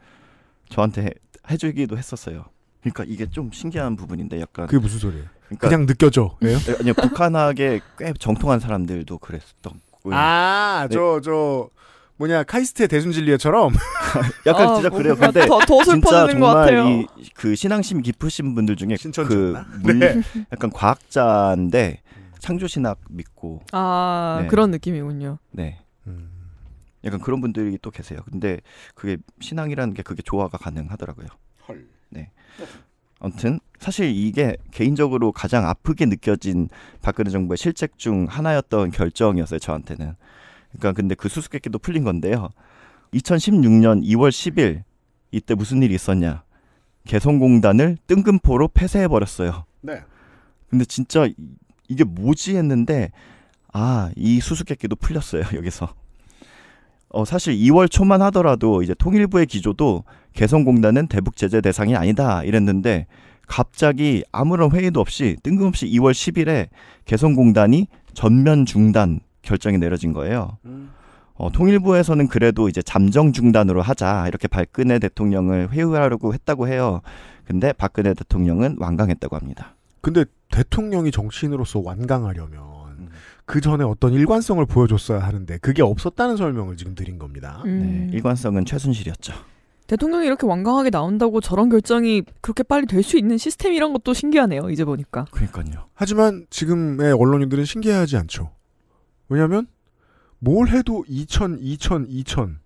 저한테 해주기도 했었어요. 그러니까 이게 좀 신기한 부분인데 약간 그게 무슨 소리예요? 그러니까 그냥 느껴져. 왜요? 네, 아니요 북한학에 꽤 정통한 사람들도 그랬었던. 아 저저 아, 네. 뭐냐 카이스트의 대순진리처럼 약간 아, 진짜 어, 그래요. 근데 더, 더 진짜 정말 이그 신앙심 깊으신 분들 중에 신천지였나? 그 물, 네. 약간 과학자인데 창조 신학 믿고 아 네. 그런 느낌이군요. 네. 음. 약간 그런 분들이 또 계세요. 근데 그게 신앙이라는 게 그게 조화가 가능하더라고요. 헐. 네. 아무튼 사실 이게 개인적으로 가장 아프게 느껴진 박근혜 정부의 실책 중 하나였던 결정이었어요 저한테는. 그러니까 근데 그 수수께끼도 풀린 건데요. 2016년 2월 10일 이때 무슨 일이 있었냐? 개성공단을 뜬금포로 폐쇄해 버렸어요. 네. 근데 진짜 이게 뭐지 했는데 아 이 수수께끼도 풀렸어요 여기서 어, 사실 2월 초만 하더라도 이제 통일부의 기조도 개성공단은 대북 제재 대상이 아니다 이랬는데 갑자기 아무런 회의도 없이 뜬금없이 2월 10일에 개성공단이 전면 중단 결정이 내려진 거예요. 음. 어, 통일부에서는 그래도 이제 잠정 중단으로 하자 이렇게 박근혜 대통령을 회유하려고 했다고 해요. 근데 박근혜 대통령은 완강했다고 합니다. 근데 대통령이 정치인으로서 완강하려면 음. 그 전에 어떤 일관성을 보여줬어야 하는데 그게 없었다는 설명을 지금 드린 겁니다. 음. 네, 일관성은 최순실이었죠. 대통령이 이렇게 완강하게 나온다고 저런 결정이 그렇게 빨리 될 수 있는 시스템이란 것도 신기하네요. 이제 보니까. 그러니까요. 하지만 지금의 언론인들은 신기해하지 않죠. 왜냐하면 뭘 해도 2000, 2000, 2000.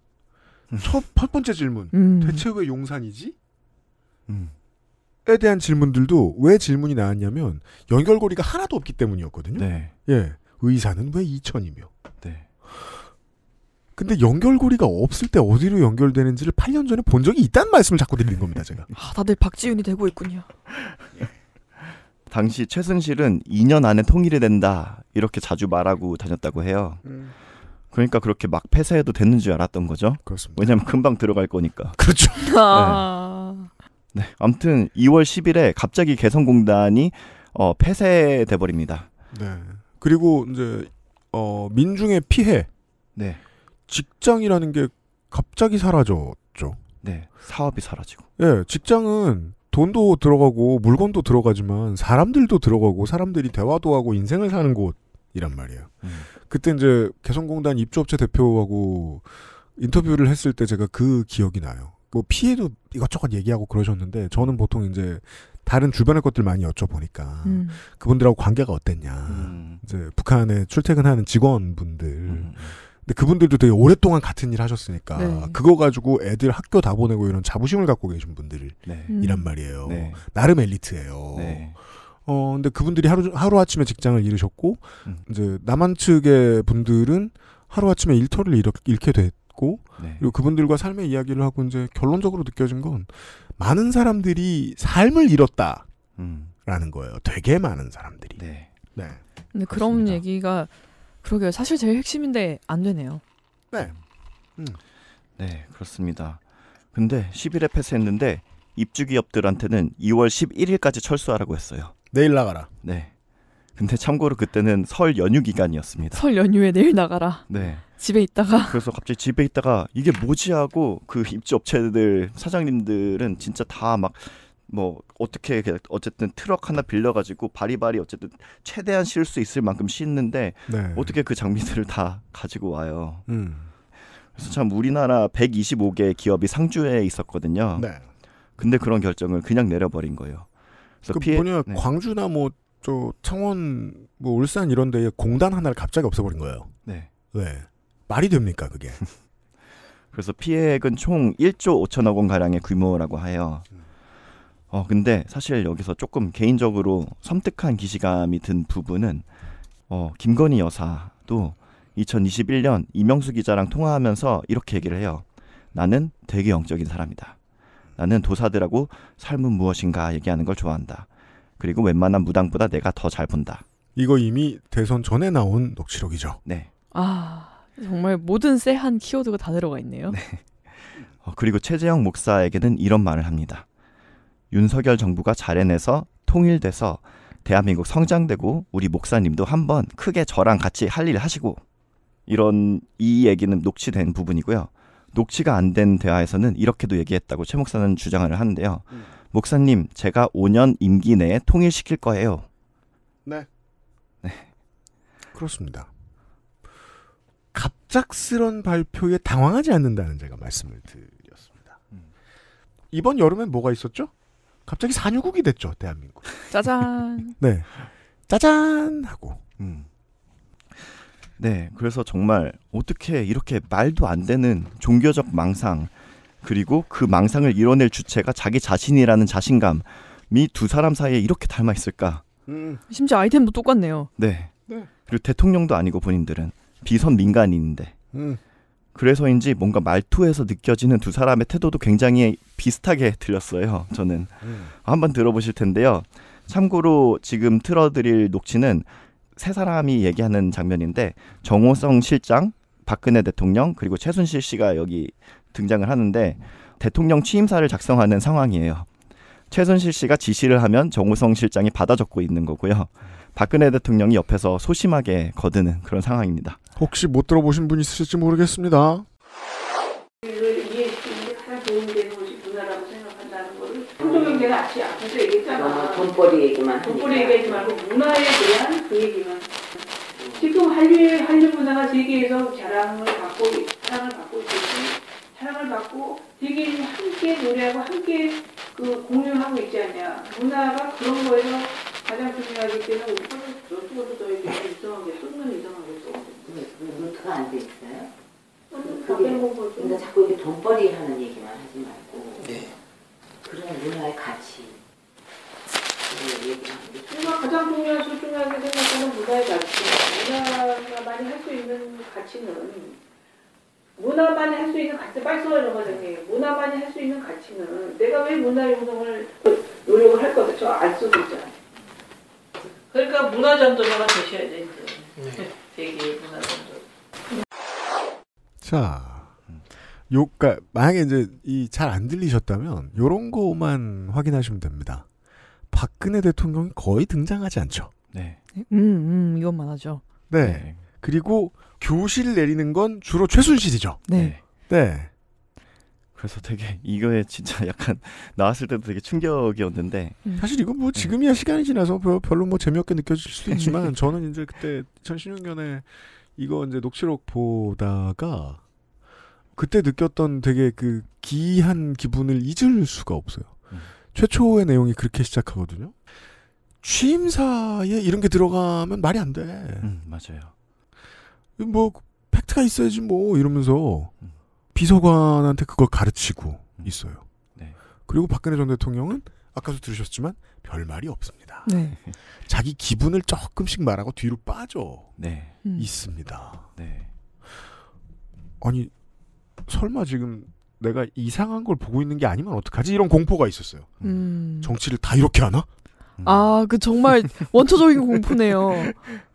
첫, 첫 번째 질문. 음. 대체 왜 용산이지? 음. 에 대한 질문들도 왜 질문이 나왔냐면 연결고리가 하나도 없기 때문이었거든요. 네. 예. 의사는 왜 2천이며. 네. 근데 연결고리가 없을 때 어디로 연결되는지를 8년 전에 본 적이 있다는 말씀을 자꾸 드리는 겁니다, 제가. 아, 다들 박지윤이 되고 있군요. 당시 최순실은 2년 안에 통일이 된다 이렇게 자주 말하고 다녔다고 해요. 음. 그러니까 그렇게 막 폐쇄해도 되는 줄 알았던 거죠. 그렇습니다. 왜냐하면 금방 들어갈 거니까. 그렇죠. 아... 네. 네. 아무튼 2월 10일에 갑자기 개성공단이 어, 폐쇄돼 버립니다. 네. 그리고 이제 어, 민중의 피해. 네. 직장이라는 게 갑자기 사라졌죠. 네. 사업이 사라지고. 예, 네, 직장은 돈도 들어가고 물건도 들어가지만 사람들도 들어가고 사람들이 대화도 하고 인생을 사는 곳이란 말이에요. 음. 그때 이제 개성공단 입주업체 대표하고 인터뷰를 했을 때 제가 그 기억이 나요. 뭐 피해도 이것저것 얘기하고 그러셨는데 저는 보통 이제 다른 주변의 것들 많이 여쭤보니까 음. 그분들하고 관계가 어땠냐 음. 이제 북한에 출퇴근하는 직원분들 음. 음, 음. 근데 그분들도 되게 오랫동안 같은 일 하셨으니까 네. 그거 가지고 애들 학교 다 보내고 이런 자부심을 갖고 계신 분들이란 네. 음. 말이에요 네. 나름 엘리트예요 네. 어 근데 그분들이 하루 하루 아침에 직장을 잃으셨고 이제 남한 측의 분들은 하루 아침에 일터를 잃게 됐 있고 네. 그리고 그분들과 삶의 이야기를 하고 이제 결론적으로 느껴진 건 많은 사람들이 삶을 잃었다라는 음. 거예요. 되게 많은 사람들이. 네. 네. 근데 그런 그렇습니다. 얘기가 그러게요. 사실 제일 핵심인데 안 되네요. 네. 음. 네, 그렇습니다. 근데 10일에 패스했는데 입주 기업들한테는 2월 11일까지 철수하라고 했어요. 내일 나가라. 네. 근데 참고로 그때는 설 연휴 기간이었습니다. 설 연휴에 내일 나가라. 네. 집에 있다가 그래서 갑자기 집에 있다가 이게 뭐지 하고 그 입주 업체들 사장님들은 진짜 다 막 뭐 어떻게 그 어쨌든 트럭 하나 빌려가지고 바리바리 어쨌든 최대한 쉴 수 있을 만큼 씻는데 네. 어떻게 그 장비들을 다 가지고 와요. 음. 그래서 참 우리나라 125개 기업이 상주에 있었거든요. 네. 근데 그런 결정을 그냥 내려버린 거예요. 그 피해, 뭐냐 네. 광주나 뭐저 창원 뭐 울산 이런 데에 공단 하나를 갑자기 없애버린 거예요. 네. 네. 말이 됩니까 그게? 그래서 피해액은 총 1조 5천억 원 가량의 규모라고 하여. 어 근데 사실 여기서 조금 개인적으로 섬뜩한 기시감이 든 부분은 어 김건희 여사도 2021년 이명수 기자랑 통화하면서 이렇게 얘기를 해요. 나는 되게 영적인 사람이다. 나는 도사들하고 삶은 무엇인가 얘기하는 걸 좋아한다. 그리고 웬만한 무당보다 내가 더 잘 본다. 이거 이미 대선 전에 나온 녹취록이죠. 네. 아 정말 모든 쎄한 키워드가 다 들어가 있네요. 네. 어, 그리고 최재형 목사에게는 이런 말을 합니다. 윤석열 정부가 잘해내서 통일돼서 대한민국 성장되고 우리 목사님도 한번 크게 저랑 같이 할일을 하시고 이런 이 얘기는 녹취된 부분이고요. 녹취가 안 된 대화에서는 이렇게도 얘기했다고 최 목사는 주장을 하는데요. 음. 목사님, 제가 5년 임기 내에 통일시킬 거예요. 네. 네. 그렇습니다. 갑작스런 발표에 당황하지 않는다는 제가 말씀을 드렸습니다. 음. 이번 여름엔 뭐가 있었죠? 갑자기 산유국이 됐죠, 대한민국. 짜잔. 네. 짜잔 하고. 음. 네, 그래서 정말 어떻게 이렇게 말도 안 되는 종교적 망상, 그리고 그 망상을 이뤄낼 주체가 자기 자신이라는 자신감이 두 사람 사이에 이렇게 닮아 있을까? 음. 심지어 아이템도 똑같네요. 네. 네. 그리고 대통령도 아니고 본인들은 비선 민간인인데. 음. 그래서인지 뭔가 말투에서 느껴지는 두 사람의 태도도 굉장히 비슷하게 들렸어요. 저는 음. 한번 들어보실 텐데요. 참고로 지금 틀어드릴 녹취는 세 사람이 얘기하는 장면인데 정호성 실장, 박근혜 대통령 그리고 최순실 씨가 여기 등장을 하는데 대통령 취임사를 작성하는 상황이에요. 최순실 씨가 지시를 하면 정우성 실장이 받아 적고 있는 거고요. 박근혜 대통령이 옆에서 소심하게 거드는 그런 상황입니다. 혹시 못 들어보신 분 있으실지 모르겠습니다. 그 지금 한류 한류 문화가 세계에서 자랑을 받고 사랑을 받고 있듯이 사랑을 받고 되게 함께 노래하고 함께 그공유하고 있지 않냐. 문화가 그런 거에서 가장 중요하기 때문에 우리 저쪽으로 저에게 이상하게 쏟는 이상하게 쏟는. 그거 안돼 있어요? 그게, 그러니까 자꾸 이렇게 돈벌이 하는 얘기만 하지 말고 네. 그런 문화의 가치 그러 가장 중요한 소중하게 생각하는 문화의 가치 문화가 많이 할 수 있는 가치는 문화만이 할 수 있는 가치, 빨리 써요, 원장 문화만이 할 수 있는 가치는 내가 왜 문화운동을 노력을 할 거다. 저안 쓰고 있잖아 그러니까 문화전도자가 되셔야 돼, 네. 되게 문화전도 자. 요, 그니까, 만약에 이제, 이, 잘 안 들리셨다면, 요런 거만 확인하시면 됩니다. 박근혜 대통령이 거의 등장하지 않죠. 네. 음, 음, 이것만 하죠. 네. 네. 그리고 교실 내리는 건 주로 최순실이죠. 네. 네. 그래서 되게 이거에 진짜 약간 나왔을 때도 되게 충격이었는데 음. 사실 이거뭐 네. 지금이야 네. 시간이 지나서 별로 뭐 재미없게 느껴질 수도 있지만 저는 이제 그때 2016년에 이거 이제 녹취록 보다가 그때 느꼈던 되게 그 기이한 기분을 잊을 수가 없어요. 음. 최초의 내용이 그렇게 시작하거든요. 취임사에 이런 게 들어가면 말이 안 돼. 음, 맞아요. 뭐 팩트가 있어야지 뭐 이러면서 음. 비서관한테 그걸 가르치고 음. 있어요. 네. 그리고 박근혜 전 대통령은 아까도 들으셨지만 별 말이 없습니다. 네. 자기 기분을 조금씩 말하고 뒤로 빠져 네. 음. 있습니다. 네. 아니 설마 지금 내가 이상한 걸 보고 있는 게 아니면 어떡하지 이런 공포가 있었어요. 음. 정치를 다 이렇게 하나? 아, 그 정말 원초적인 공포네요.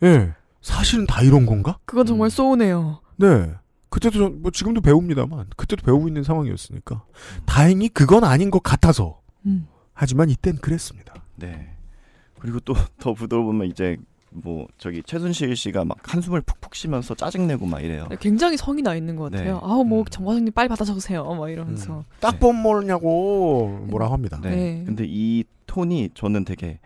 예. 사실은 다 이런 건가? 그건 정말 쏘네요 음. 네. 그때도 뭐 지금도 배웁니다만 그때도 배우고 있는 상황이었으니까 음. 다행히 그건 아닌 것 같아서 음. 하지만 이땐 그랬습니다. 네. 그리고 또 더 부드러보면 이제 뭐 저기 최순실 씨가 막 한숨을 푹푹 쉬면서 짜증내고 막 이래요. 네, 굉장히 성이 나 있는 것 네. 같아요. 네. 아우 뭐정 음. 과장님 빨리 받아 적세요막 이러면서 음. 딱본 네. 모냐고 뭐라 네. 합니다. 네. 네. 근데 이 톤이 저는 되게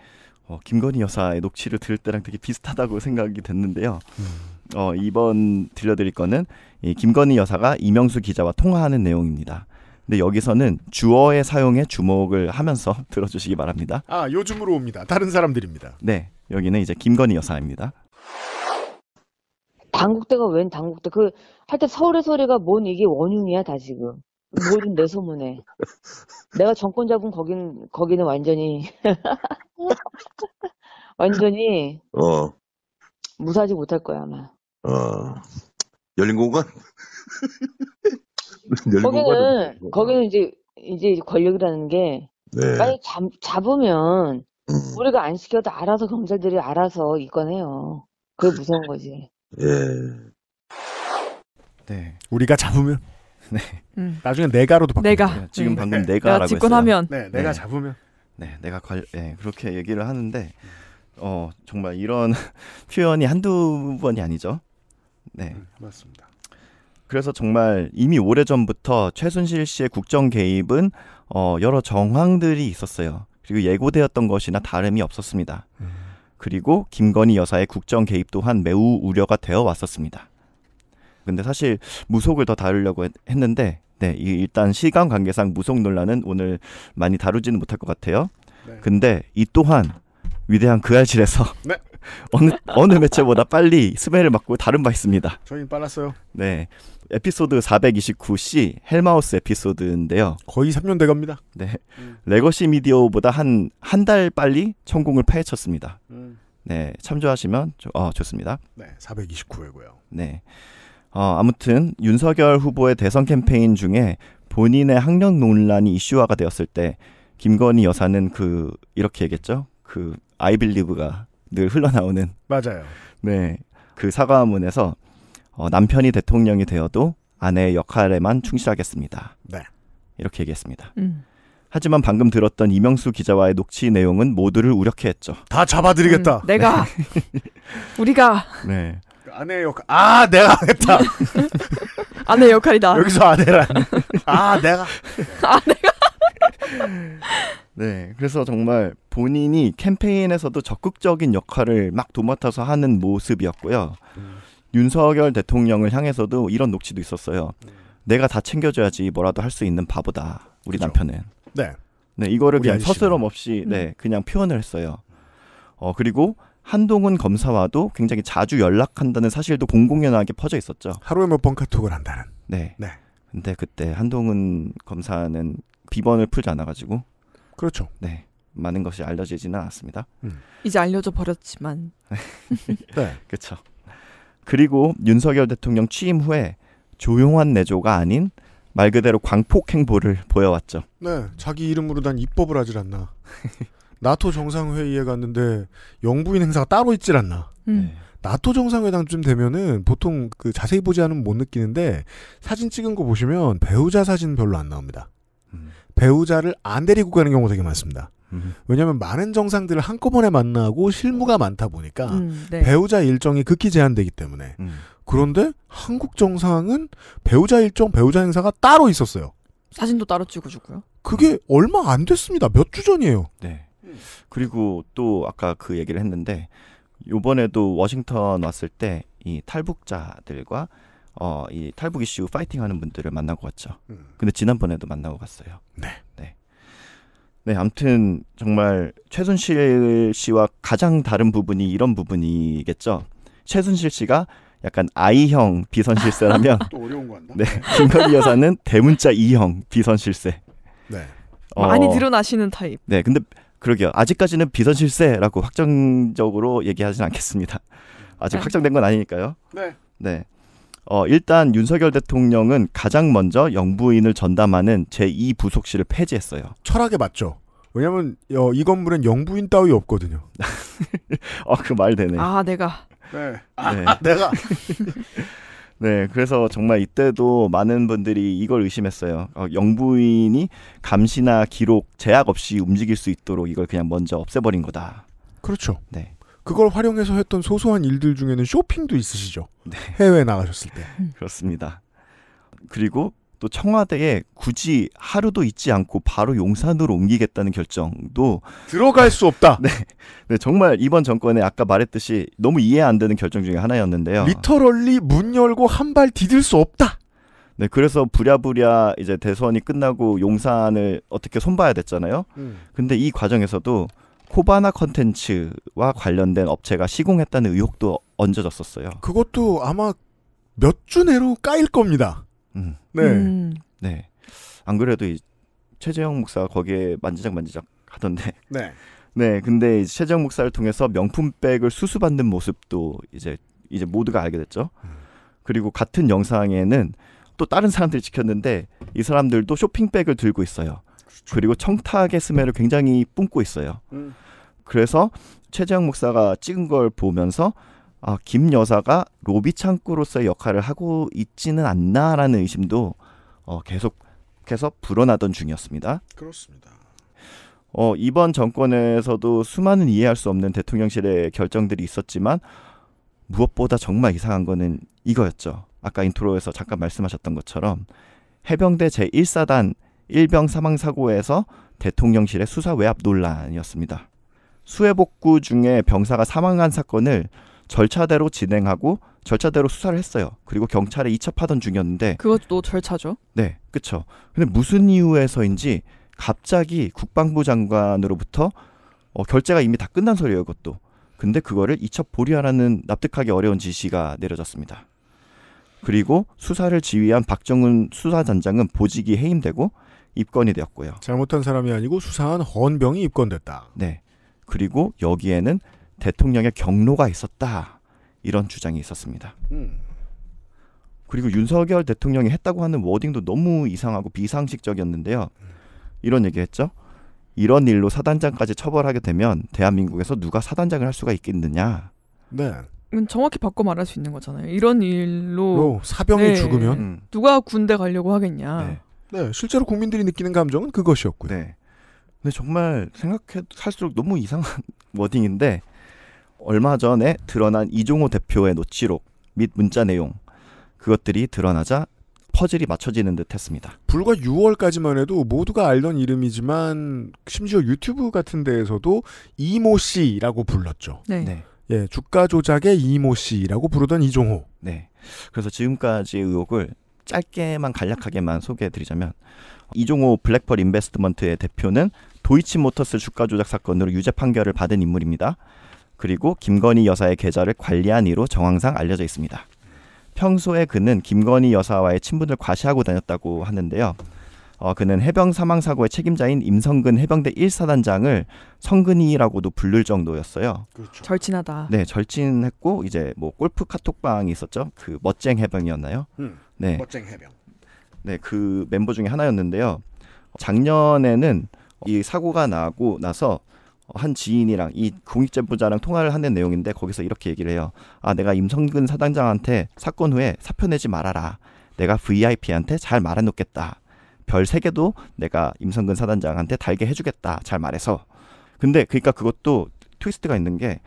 어, 김건희 여사의 녹취를 들을 때랑 되게 비슷하다고 생각이 됐는데요. 음. 어, 이번 들려드릴 거는 이 김건희 여사가 이명수 기자와 통화하는 내용입니다. 근데 여기서는 주어의 사용에 주목을 하면서 들어주시기 바랍니다. 아, 요즘으로 옵니다. 다른 사람들입니다. 네, 여기는 이제 김건희 여사입니다. 당국대가 웬 당국대? 그, 하여튼 서울의 소리가 뭔 이게 원흉이야, 다 지금. 뭘좀 내소문해. 내가 정권 잡은 거긴, 거기는 완전히, 완전히, 어, 무사하지 못할 거야, 아마. 어, 열린 공간? 열린 거기는, 공간? 거기는 이제, 이제 권력이라는 게, 네. 만약 잡, 잡으면, 음, 우리가 안 시켜도 알아서 경찰들이 알아서 이건네요 그게 무서운 거지. 예. 네. 우리가 잡으면 네. 음. 나중에 내가로도 바꿔. 내가 지금 네. 방금 네. 내가라고 내가 집권하면. 했어요. 네, 내가 네. 잡으면. 네, 내가 관. 네, 그렇게 얘기를 하는데 어 정말 이런 표현이 한두 번이 아니죠. 네, 음, 맞습니다. 그래서 정말 이미 오래 전부터 최순실 씨의 국정 개입은 어, 여러 정황들이 있었어요. 그리고 예고되었던 것이나 다름이 없었습니다. 음. 그리고 김건희 여사의 국정 개입 또한 매우 우려가 되어 왔었습니다. 근데 사실 무속을 더 다루려고 했는데 네, 일단 시간 관계상 무속 논란은 오늘 많이 다루지는 못할 것 같아요. 네. 근데 이 또한 위대한 그 알실에서 네. 어느 어느 매체보다 빨리 스매를 맞고 다른 바 있습니다. 저희는 빨랐어요. 네. 에피소드 429C 헬마우스 에피소드인데요. 거의 3년 돼 갑니다. 네. 음. 레거시 미디어보다 한 한 달 빨리 천공을 파헤쳤습니다. 음. 네. 참조하시면 조, 어, 좋습니다. 네. 429회고요. 네. 어, 아무튼 윤석열 후보의 대선 캠페인 중에 본인의 학력 논란이 이슈화가 되었을 때 김건희 여사는 그 이렇게 얘기했죠. 그 아이빌리브가 늘 흘러나오는 맞아요. 네. 그 사과문에서 어, 남편이 대통령이 되어도 아내의 역할에만 충실하겠습니다. 네. 이렇게 얘기했습니다. 음. 하지만 방금 들었던 이명수 기자와의 녹취 내용은 모두를 우려케 했죠. 다 잡아드리겠다. 음, 내가 우리가 네. 아내 역할 아 내가 했다 아내 역할이다 여기서 아내라아 내가 아 내가 아, 네 그래서 정말 본인이 캠페인에서도 적극적인 역할을 막 도맡아서 하는 모습이었고요 음. 윤석열 대통령을 향해서도 이런 녹취도 있었어요 음. 내가 다 챙겨줘야지 뭐라도 할 수 있는 바보다 우리 그렇 남편은 네. 네 이거를 그냥 아저씨는. 서스럼 없이 네 음. 그냥 표현을 했어요 어 그리고 한동훈 검사와도 굉장히 자주 연락한다는 사실도 공공연하게 퍼져 있었죠. 하루에 몇번 카톡을 한다는. 네. 네. 근데 그때 한동훈 검사는 비번을 풀지 않아가지고. 그렇죠. 네. 많은 것이 알려지지는 않았습니다. 음. 이제 알려져 버렸지만. 네. 그렇죠. 그리고 윤석열 대통령 취임 후에 조용한 내조가 아닌 말 그대로 광폭 행보를 보여왔죠. 네, 자기 이름으로 난 입법을 하질 않나. 나토 정상회의에 갔는데 영부인 행사가 따로 있질 않나. 음. 네. 나토 정상회담쯤 되면은 보통 그 자세히 보지 않으면 못 느끼는데 사진 찍은 거 보시면 배우자 사진 별로 안 나옵니다. 음. 배우자를 안 데리고 가는 경우가 되게 많습니다. 음. 왜냐하면 많은 정상들을 한꺼번에 만나고 실무가 많다 보니까 음, 네. 배우자 일정이 극히 제한되기 때문에 음. 그런데 한국 정상은 배우자 일정, 배우자 행사가 따로 있었어요. 사진도 따로 찍어주고요. 그게 얼마 안 됐습니다. 몇 주 전이에요. 네. 그리고 또 아까 그 얘기를 했는데 요번에도 워싱턴 왔을 때 이 탈북자들과 어, 이 탈북 이슈 파이팅하는 분들을 만나고 왔죠. 음. 근데 지난번에도 만나고 갔어요. 네. 네. 네, 아무튼 정말 최순실 씨와 가장 다른 부분이 이런 부분이겠죠. 최순실 씨가 약간 I형 비선실세라면 또 어려운 거 한다. 네, 김건희 여사는 대문자 E형 비선실세. 네. 어, 많이 드러나시는 타입. 네, 근데 그러게요. 아직까지는 비선실세라고 확정적으로 얘기하진 않겠습니다. 아직 네. 확정된 건 아니니까요. 네. 네. 어, 일단 윤석열 대통령은 가장 먼저 영부인을 전담하는 제2부속실을 폐지했어요. 철학에 맞죠. 왜냐면 어, 이 건물엔 영부인 따위 없거든요. 아그말 어, 되네. 아, 내가. 네. 아, 네. 아, 내가. 네, 그래서 정말 이때도 많은 분들이 이걸 의심했어요. 어, 영부인이 감시나 기록 제약 없이 움직일 수 있도록 이걸 그냥 먼저 없애버린 거다. 그렇죠. 네. 그걸 활용해서 했던 소소한 일들 중에는 쇼핑도 있으시죠. 네. 해외 나가셨을 때. 그렇습니다. 그리고 또 청와대에 굳이 하루도 있지 않고 바로 용산으로 옮기겠다는 결정도 들어갈 수 없다. 네, 네 정말 이번 정권에 아까 말했듯이 너무 이해 안 되는 결정 중에 하나였는데요. 리터럴리 문 열고 한 발 디딜 수 없다. 네, 그래서 부랴부랴 이제 대선이 끝나고 용산을 어떻게 손봐야 됐잖아요. 음. 근데 이 과정에서도 코바나 컨텐츠와 관련된 업체가 시공했다는 의혹도 얹어졌었어요. 그것도 아마 몇 주 내로 까일 겁니다. 음. 네. 음. 네. 안 그래도 이 최재형 목사 거기에 만지작 만지작 하던데. 네. 네. 근데 이제 최재형 목사를 통해서 명품백을 수수받는 모습도 이제 이제 모두가 알게 됐죠. 음. 그리고 같은 영상에는 또 다른 사람들이 찍혔는데 이 사람들도 쇼핑백을 들고 있어요. 그렇죠. 그리고 청탁의 스멜를 굉장히 뿜고 있어요. 음. 그래서 최재형 목사가 찍은 걸 보면서 아, 김 여사가 로비 창구로서의 역할을 하고 있지는 않나라는 의심도 어, 계속해서 불어나던 중이었습니다. 그렇습니다. 어, 이번 정권에서도 수많은 이해할 수 없는 대통령실의 결정들이 있었지만 무엇보다 정말 이상한 거는 이거였죠. 아까 인트로에서 잠깐 말씀하셨던 것처럼 해병대 제1사단 일병 사망 사고에서 대통령실의 수사 외압 논란이었습니다. 수해복구 중에 병사가 사망한 사건을 절차대로 진행하고 절차대로 수사를 했어요. 그리고 경찰에 이첩하던 중이었는데 그것도 절차죠. 네, 그렇죠. 근데 무슨 이유에서인지 갑자기 국방부 장관으로부터 어, 결제가 이미 다 끝난 소리예요, 그것도. 근데 그거를 이첩 보류하라는 납득하기 어려운 지시가 내려졌습니다. 그리고 수사를 지휘한 박정은 수사단장은 보직이 해임되고 입건이 되었고요. 잘못한 사람이 아니고 수사한 헌병이 입건됐다. 네. 그리고 여기에는 대통령의 경로가 있었다 이런 주장이 있었습니다. 음. 그리고 윤석열 대통령이 했다고 하는 워딩도 너무 이상하고 비상식적이었는데요. 이런 얘기했죠. 이런 일로 사단장까지 처벌하게 되면 대한민국에서 누가 사단장을 할 수가 있겠느냐. 네. 정확히 바꿔 말할 수 있는 거잖아요. 이런 일로 사병이 네. 죽으면 음. 누가 군대 가려고 하겠냐. 네. 네. 실제로 국민들이 느끼는 감정은 그것이었고요. 네. 근데 정말 생각해 살수록 너무 이상한 워딩인데 얼마 전에 드러난 이종호 대표의 노치록 및 문자 내용 그것들이 드러나자 퍼즐이 맞춰지는 듯 했습니다. 불과 6월까지만 해도 모두가 알던 이름이지만 심지어 유튜브 같은 데에서도 이모 씨라고 불렀죠. 네. 네. 예, 주가 조작의 이모 씨라고 부르던 이종호. 네. 그래서 지금까지 의혹을 짧게만 간략하게만 소개해드리자면 이종호 블랙펄 인베스트먼트의 대표는 도이치모터스 주가 조작 사건으로 유죄 판결을 받은 인물입니다. 그리고 김건희 여사의 계좌를 관리한 이로 정황상 알려져 있습니다. 평소에 그는 김건희 여사와의 친분을 과시하고 다녔다고 하는데요. 어, 그는 해병 사망 사고의 책임자인 임성근 해병대 1사단장을 성근이라고도 부를 정도였어요. 그렇죠. 절친하다. 네, 절친했고 이제 뭐 골프 카톡방이 있었죠. 그 멋쟁 해병이었나요? 음, 네. 멋쟁 해병. 네, 그 멤버 중에 하나였는데요. 작년에는 이 사고가 나고 나서 한 지인이랑 이 공익제보자랑 통화를 하는 내용인데 거기서 이렇게 얘기를 해요. 아 내가 임성근 사단장한테 사건 후에 사표 내지 말아라. 내가 VIP한테 잘 말해놓겠다. 별 세 개도 내가 임성근 사단장한테 달게 해주겠다. 잘 말해서. 근데 그러니까 그것도 트위스트가 있는 게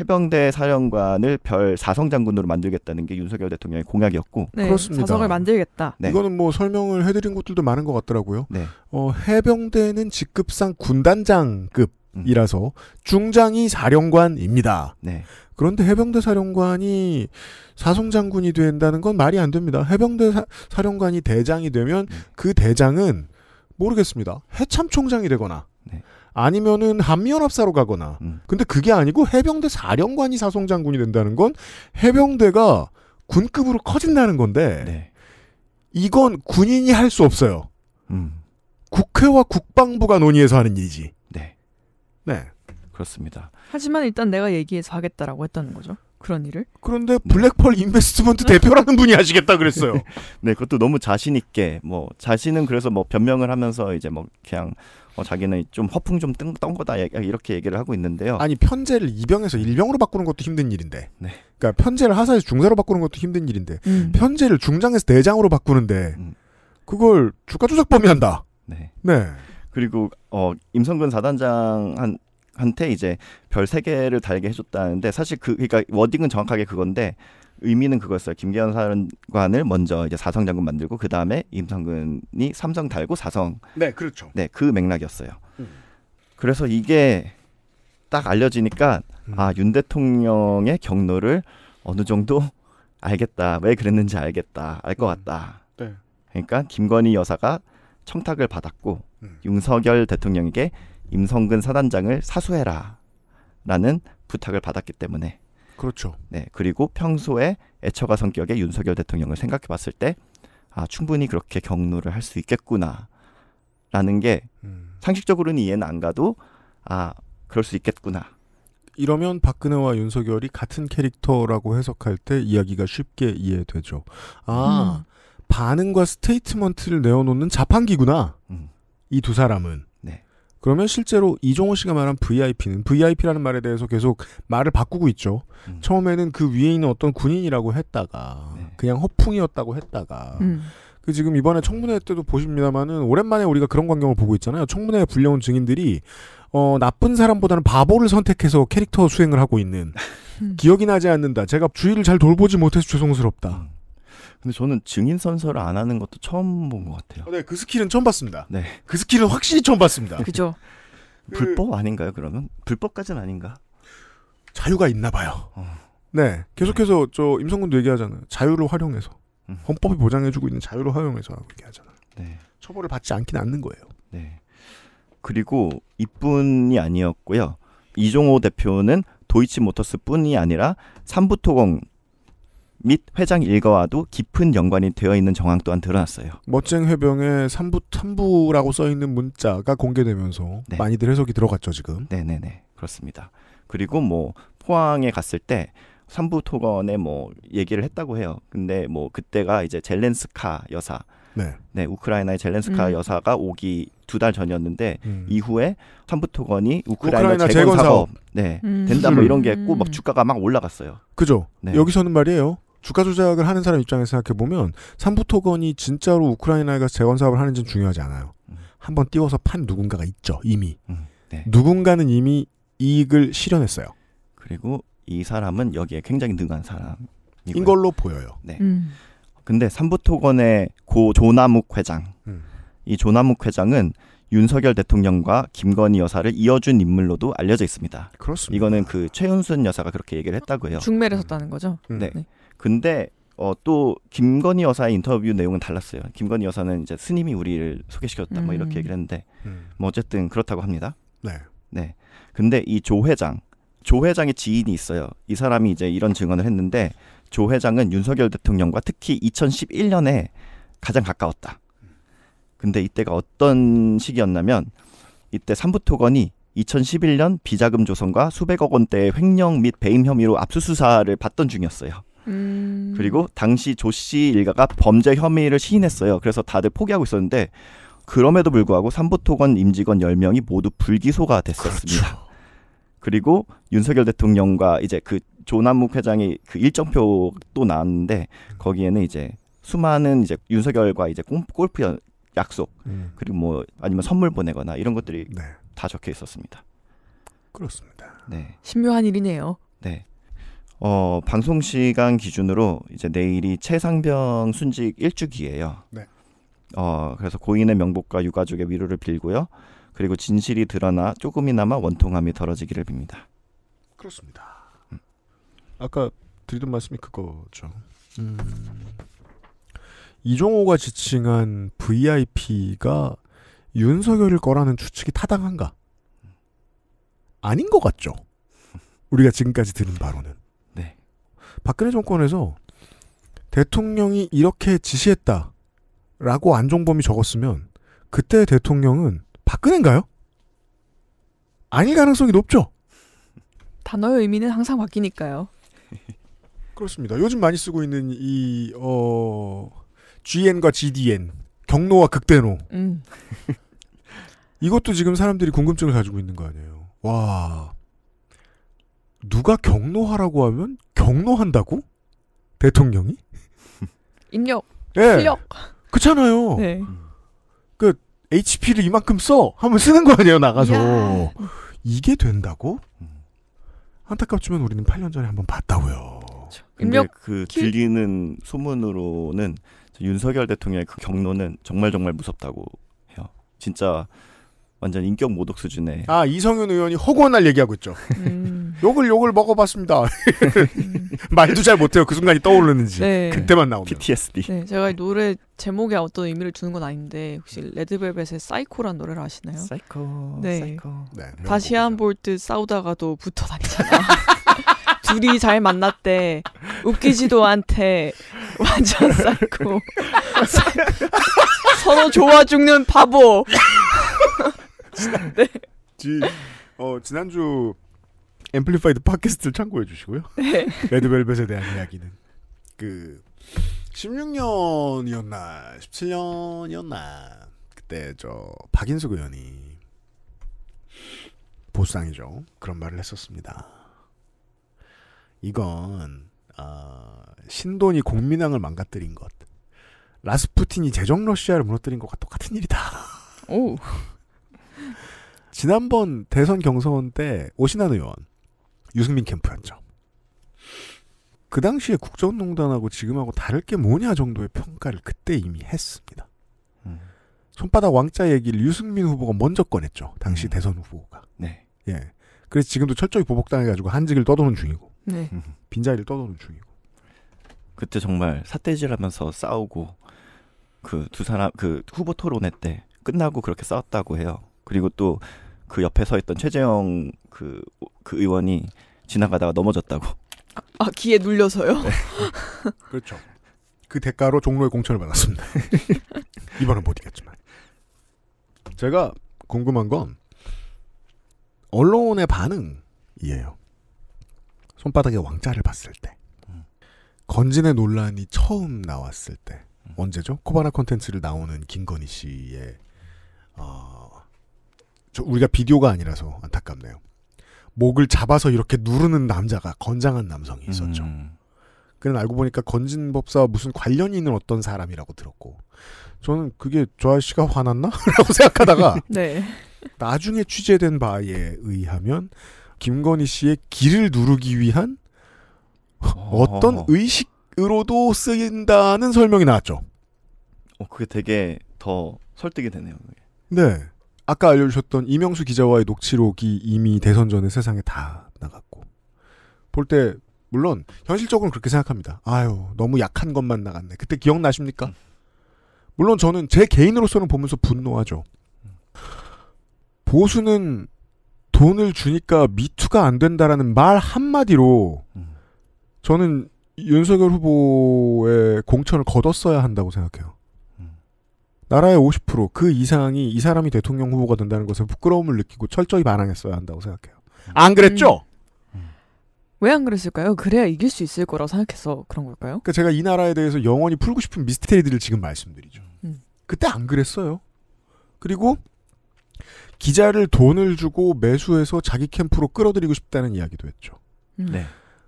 해병대 사령관을 별 사성 장군으로 만들겠다는 게 윤석열 대통령의 공약이었고 네, 네 그렇습니다. 사성을 만들겠다. 네. 이거는 뭐 설명을 해드린 것들도 많은 것 같더라고요. 네. 어, 해병대는 직급상 군단장급 음. 이라서 중장이 사령관입니다. 네. 그런데 해병대 사령관이 사성장군이 된다는 건 말이 안 됩니다. 해병대 사, 령관이 대장이 되면 네. 그 대장은 모르겠습니다. 해참총장이 되거나 네. 아니면은 한미연합사로 가거나 음. 근데 그게 아니고 해병대 사령관이 사성장군이 된다는 건 해병대가 군급으로 커진다는 건데 네. 이건 군인이 할 수 없어요. 음. 국회와 국방부가 논의해서 하는 일이지. 네. 그렇습니다. 하지만 일단 내가 얘기해서 하겠다라고 했다는 거죠. 그런 일을. 그런데 네. 블랙펄 인베스트먼트 대표라는 분이 하시겠다 그랬어요. 네, 그것도 너무 자신 있게 뭐 자신은 그래서 뭐 변명을 하면서 이제 뭐 그냥 어, 자기는 좀 허풍 좀 뜬 거다 이렇게 얘기를 하고 있는데요. 아니 편제를 이병에서 일병으로 바꾸는 것도 힘든 일인데. 네. 그러니까 편제를 하사에서 중사로 바꾸는 것도 힘든 일인데 음. 편제를 중장에서 대장으로 바꾸는데 음. 그걸 주가 조작범이 한다. 네. 네. 그리고 어 임성근 사단장 한 한테 이제 별 세 개를 달게 해줬다는데 사실 그 그러니까 워딩은 정확하게 그건데 의미는 그거였어요. 김기현 사관을 먼저 이제 사성 장군 만들고 그 다음에 임성근이 삼성 달고 사성. 네, 그렇죠. 네, 그 맥락이었어요. 음. 그래서 이게 딱 알려지니까 음. 아윤 대통령의 경로를 어느 정도 알겠다. 왜 그랬는지 알겠다. 알것 음. 같다. 음. 네. 그러니까 김건희 여사가 청탁을 받았고 음. 윤석열 대통령에게 임성근 사단장을 사수해라라는 부탁을 받았기 때문에 그렇죠. 네 그리고 평소에 애처가 성격의 윤석열 대통령을 생각해봤을 때 아, 충분히 그렇게 경로를 할 수 있겠구나라는 게 음. 상식적으로는 이해는 안 가도 아 그럴 수 있겠구나. 이러면 박근혜와 윤석열이 같은 캐릭터라고 해석할 때 이야기가 쉽게 이해되죠. 아 음. 반응과 스테이트먼트를 내어놓는 자판기구나. 음. 이두 사람은. 네. 그러면 실제로 이종호 씨가 말한 VIP는 VIP라는 말에 대해서 계속 말을 바꾸고 있죠. 음. 처음에는 그 위에 있는 어떤 군인이라고 했다가 네. 그냥 허풍이었다고 했다가 음. 그 지금 이번에 청문회 때도 보십니다만은 오랜만에 우리가 그런 광경을 보고 있잖아요. 청문회에 불려온 증인들이 어 나쁜 사람보다는 바보를 선택해서 캐릭터 수행을 하고 있는 음. 기억이 나지 않는다. 제가 주의를 잘 돌보지 못해서 죄송스럽다. 음. 근데 저는 증인 선서를 안 하는 것도 처음 본 것 같아요. 네, 그 스킬은 처음 봤습니다. 네. 그 스킬은 확실히 처음 봤습니다. 그죠. 그 불법 그 아닌가요, 그러면? 불법까지는 아닌가? 자유가 있나 봐요. 어. 네. 계속해서 네. 저 임성군도 얘기하잖아요. 자유를 활용해서. 음. 헌법이 보장해주고 있는 자유를 활용해서 그렇게 하잖아 네. 처벌을 받지 않긴 않는 거예요. 네. 그리고 이뿐이 아니었고요. 이종호 대표는 도이치모터스뿐이 아니라 삼부토건 및 회장 일가와도 깊은 연관이 되어 있는 정황 또한 드러났어요. 멋쟁 해병의 3부 3부라고 써 있는 문자가 공개되면서 네. 많이들 해석이 들어갔죠 지금. 네네네 그렇습니다. 그리고 뭐 포항에 갔을 때 삼부 토건에 뭐 얘기를 했다고 해요. 근데 뭐 그때가 이제 젤렌스카 여사 네. 네. 우크라이나의 젤렌스카 음. 여사가 오기 두 달 전이었는데 음. 이후에 삼부토건이 우크라이나, 우크라이나 재건 사업 네 음. 된다 뭐 이런 게 음. 있고 막 주가가 막 올라갔어요. 그죠? 네. 여기서는 말이에요. 주가 조작을 하는 사람 입장에서 생각해 보면 삼부토건이 진짜로 우크라이나에 서 재건 사업을 하는지는 중요하지 않아요. 음. 한번 띄워서 판 누군가가 있죠 이미. 음, 네. 누군가는 이미 이익을 실현했어요. 그리고 이 사람은 여기에 굉장히 능한 사람인 걸로 보여요. 네. 음. 근데 삼부토건의 고 조남욱 회장, 음. 이 조남욱 회장은 윤석열 대통령과 김건희 여사를 이어준 인물로도 알려져 있습니다. 그렇습니다. 이거는 그최윤순 여사가 그렇게 얘기를 했다고 해요. 중매를 섰다는 음. 거죠. 네. 네. 근데 어, 또 김건희 여사의 인터뷰 내용은 달랐어요. 김건희 여사는 이제 스님이 우리를 소개시켰다 음. 뭐 이렇게 음. 얘기를 했는데 음. 뭐 어쨌든 그렇다고 합니다. 네. 네. 근데 이 조 회장, 조 회장의 지인이 있어요. 이 사람이 이제 이런 증언을 했는데 조 회장은 윤석열 대통령과 특히 2011년에 가장 가까웠다. 근데 이때가 어떤 시기였냐면 이때 삼부토건이 2011년 비자금 조성과 수백억 원대의 횡령 및 배임 혐의로 압수수사를 받던 중이었어요. 음. 그리고 당시 조씨 일가가 범죄 혐의를 시인했어요. 그래서 다들 포기하고 있었는데 그럼에도 불구하고 삼보토건 임직원 10명이 모두 불기소가 됐었습니다. 그렇죠. 그리고 윤석열 대통령과 이제 그 조남욱 회장이 그 일정표 또 나왔는데 거기에는 이제 수많은 이제 윤석열과 이제 골프 약속 음. 그리고 뭐 아니면 선물 보내거나 이런 것들이 네. 다 적혀 있었습니다. 그렇습니다. 네. 신묘한 일이네요. 네. 어, 방송 시간 기준으로 이제 내일이 최상병 순직 1주기예요. 네. 어, 그래서 고인의 명복과 유가족의 위로를 빌고요. 그리고 진실이 드러나 조금이나마 원통함이 덜어지기를 빕니다. 그렇습니다. 음. 아까 드리던 말씀이 그거죠. 음. 이종호가 지칭한 VIP가 윤석열일 거라는 추측이 타당한가? 아닌 것 같죠. 우리가 지금까지 들은 바로는. 박근혜 정권에서 대통령이 이렇게 지시했다라고 안종범이 적었으면 그때 대통령은 박근혜인가요? 아닐 가능성이 높죠. 단어의 의미는 항상 바뀌니까요. 그렇습니다. 요즘 많이 쓰고 있는 이 어, GN과 GDN 경로와 극대노 음. 이것도 지금 사람들이 궁금증을 가지고 있는 거 아니에요. 와 누가 경로하라고 하면 경로한다고? 대통령이? 입력, 네. 실력. 그렇잖아요. 네. 그 HP를 이만큼 써 하면 쓰는 거 아니에요 나가서 야. 이게 된다고? 안타깝지만 우리는 8년 전에 한번 봤다고요. 근데 그 들리는 소문으로는 윤석열 대통령의 그 경로는 정말 정말 무섭다고 해요. 진짜 완전 인격 모독 수준의. 아 이성윤 의원이 허구한 날 얘기하고 있죠. 음. 욕을 욕을 먹어봤습니다. 음. 말도 잘 못해요. 그 순간이 떠오르는지 네. 그때만 나오면. PTSD. 네, 제가 이 노래 제목에 어떤 의미를 주는 건 아닌데 혹시 레드벨벳의 사이코란 노래를 아시나요? 사이코. 네. 사이코. 네, 다시 한볼듯 싸우다가도 붙어 다니잖아. 둘이 잘 만났대. 웃기지도 않대. 완전 사이코. 서로 좋아 죽는 바보. 네. 지, 어, 지난주 앰플리파이드 팟캐스트를 참고해 주시고요. 네. 레드벨벳에 대한 이야기는 그 16년이었나 17년이었나 그때 저 박인숙 의원이 보상이죠 그런 말을 했었습니다. 이건 어, 신돈이 공민왕을 망가뜨린 것, 라스푸틴이 제정 러시아를 무너뜨린 것과 똑같은 일이다. 오. 지난번 대선 경선 때 오신환 의원 유승민 캠프였죠. 그 당시에 국정농단하고 지금하고 다를 게 뭐냐 정도의 평가를 그때 이미 했습니다. 음. 손바닥 왕자 얘기를 유승민 후보가 먼저 꺼냈죠. 당시 음. 대선 후보가. 네. 예. 그래서 지금도 철저히 보복당해가지고 한직을 떠도는 중이고. 네. 음. 빈자리를 떠도는 중이고. 그때 정말 사태질하면서 싸우고 그 두 사람 그 후보 토론회 때 끝나고 그렇게 싸웠다고 해요. 그리고 또그 옆에 서 있던 최재형 그, 그 의원이 지나가다가 넘어졌다고. 아, 아 기에 눌려서요? 네. 그렇죠. 그 대가로 종로의 공천을 받았습니다. 이번은 못 이겼지만. 제가 궁금한 건 언론의 반응이에요. 손바닥에 왕자를 봤을 때. 건진의 논란이 처음 나왔을 때 음. 언제죠? 코바나 콘텐츠를 나오는 김건희 씨의 어, 우리가 비디오가 아니라서 안타깝네요. 목을 잡아서 이렇게 누르는 남자가 건장한 남성이 있었죠. 음. 그는 알고 보니까 건진 법사와 무슨 관련이 있는 어떤 사람이라고 들었고 저는 그게 저 아저씨가 화났나? 라고 생각하다가 네. 나중에 취재된 바에 의하면 김건희 씨의 길을 누르기 위한 어. 떤 의식으로도 쓰인다는 설명이 나왔죠. 어, 그게 되게 더 설득이 되네요. 그게. 네. 아까 알려주셨던 이명수 기자와의 녹취록이 이미 대선 전에 세상에 다 나갔고 볼 때 물론 현실적으로 그렇게 생각합니다. 아유 너무 약한 것만 나갔네. 그때 기억나십니까? 음. 물론 저는 제 개인으로서는 보면서 분노하죠. 보수는 돈을 주니까 미투가 안 된다라는 말 한마디로 음. 저는 윤석열 후보의 공천을 거뒀어야 한다고 생각해요. 나라의 50%그 이상이 이 사람이 대통령 후보가 된다는 것에 부끄러움을 느끼고 철저히 반항했어야 한다고 생각해요. 음. 안 그랬죠? 음. 왜안 그랬을까요? 그래야 이길 수 있을 거라고 생각해서 그런 걸까요? 그러니까 제가 이 나라에 대해서 영원히 풀고 싶은 미스테리들을 지금 말씀드리죠. 음. 그때 안 그랬어요. 그리고 기자를 돈을 주고 매수해서 자기 캠프로 끌어들이고 싶다는 이야기도 했죠. 음. 네.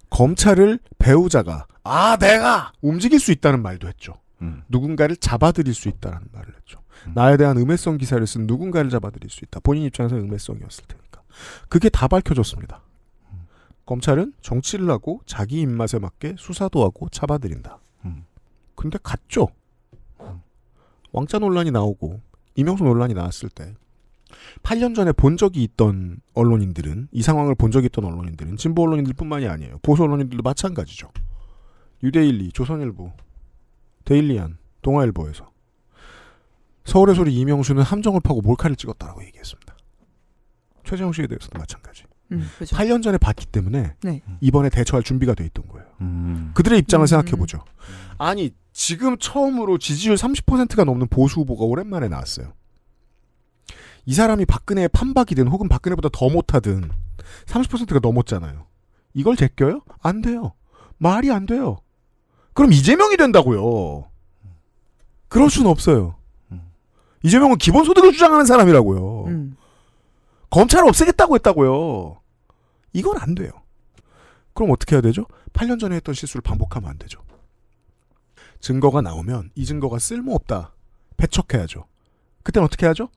검찰을 배우자가 아 내가 움직일 수 있다는 말도 했죠. 음. 누군가를 잡아들일 수 있다라는 말을 했죠. 음. 나에 대한 음해성 기사를 쓴 누군가를 잡아들일 수 있다. 본인 입장에서 음해성이었을 테니까. 그게 다 밝혀졌습니다. 음. 검찰은 정치를 하고 자기 입맛에 맞게 수사도 하고 잡아들인다. 음. 근데 갔죠. 음. 왕자 논란이 나오고 이명수 논란이 나왔을 때 8년 전에 본 적이 있던 언론인들은 이 상황을 본 적이 있던 언론인들은 진보 언론인들뿐만이 아니에요. 보수 언론인들도 마찬가지죠. 유대일리, 조선일보, 데일리안, 동아일보에서 서울의 소리 이명수는 함정을 파고 몰카를 찍었다라고 얘기했습니다. 최재형 씨에 대해서도 마찬가지. 음, 그렇죠. 8년 전에 봤기 때문에 네. 이번에 대처할 준비가 돼 있던 거예요. 음. 그들의 입장을 음. 생각해 보죠. 음. 아니 지금 처음으로 지지율 30%가 넘는 보수 후보가 오랜만에 나왔어요. 이 사람이 박근혜의 판박이든 혹은 박근혜보다 더 못하든 30%가 넘었잖아요. 이걸 제껴요? 안 돼요. 말이 안 돼요. 그럼 이재명이 된다고요. 그럴 수는 없어요. 이재명은 기본소득을 주장하는 사람이라고요. 음. 검찰을 없애겠다고 했다고요. 이건 안 돼요. 그럼 어떻게 해야 되죠? 8년 전에 했던 실수를 반복하면 안 되죠. 증거가 나오면 이 증거가 쓸모없다. 배척해야죠. 그땐 어떻게 하죠?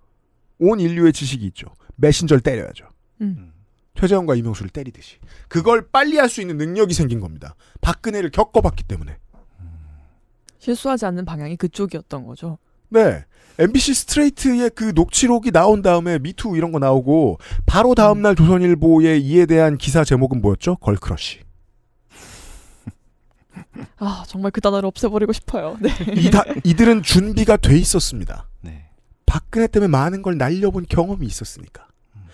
온 인류의 지식이 있죠. 메신저를 때려야죠. 음. 최재형과 이명수를 때리듯이. 그걸 빨리 할 수 있는 능력이 생긴 겁니다. 박근혜를 겪어봤기 때문에. 실수하지 않는 방향이 그쪽이었던 거죠. 네. MBC 스트레이트의 그 녹취록이 나온 다음에 미투 이런 거 나오고 바로 다음 날 조선일보의 이에 대한 기사 제목은 뭐였죠? 걸크러쉬. 아 정말 그 단어를 없애버리고 싶어요. 네. 이다, 이들은 준비가 돼 있었습니다. 네. 박근혜 때문에 많은 걸 날려본 경험이 있었으니까. 음.